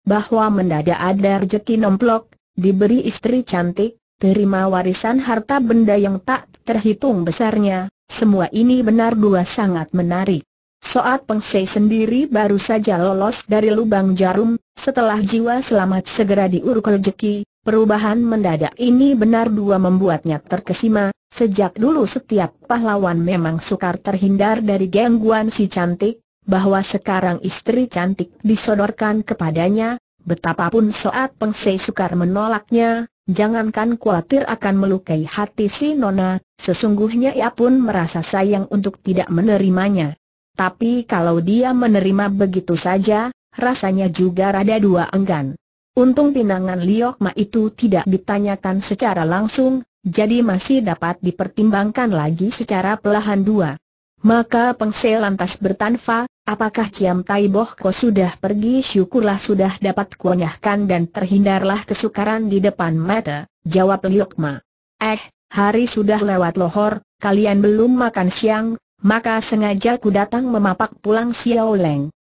Bahwa mendadak ada rejeki nomplok, diberi istri cantik, terima warisan harta benda yang tak terhitung besarnya, semua ini benar dua sangat menarik. Soat Pengsei sendiri baru saja lolos dari lubang jarum, setelah jiwa selamat segera diuruk rejeki, Perubahan mendadak ini benar dua membuatnya terkesima, sejak dulu setiap pahlawan memang sukar terhindar dari gangguan si cantik, bahwa sekarang istri cantik disodorkan kepadanya, betapapun soat pengsei sukar menolaknya, jangankan khawatir akan melukai hati si Nona, sesungguhnya ia pun merasa sayang untuk tidak menerimanya. Tapi kalau dia menerima begitu saja, rasanya juga rada dua enggan. Untung pinangan Liokma itu tidak ditanyakan secara langsung, jadi masih dapat dipertimbangkan lagi secara pelahan dua. Maka Pengse lantas bertanfa, apakah Ciam Tai Boh Ko sudah pergi syukurlah sudah dapat kuonyahkan dan terhindarlah kesukaran di depan mata, jawab Liokma. Eh, hari sudah lewat lohor, kalian belum makan siang, maka sengaja ku datang memapak pulang Xiao Leng.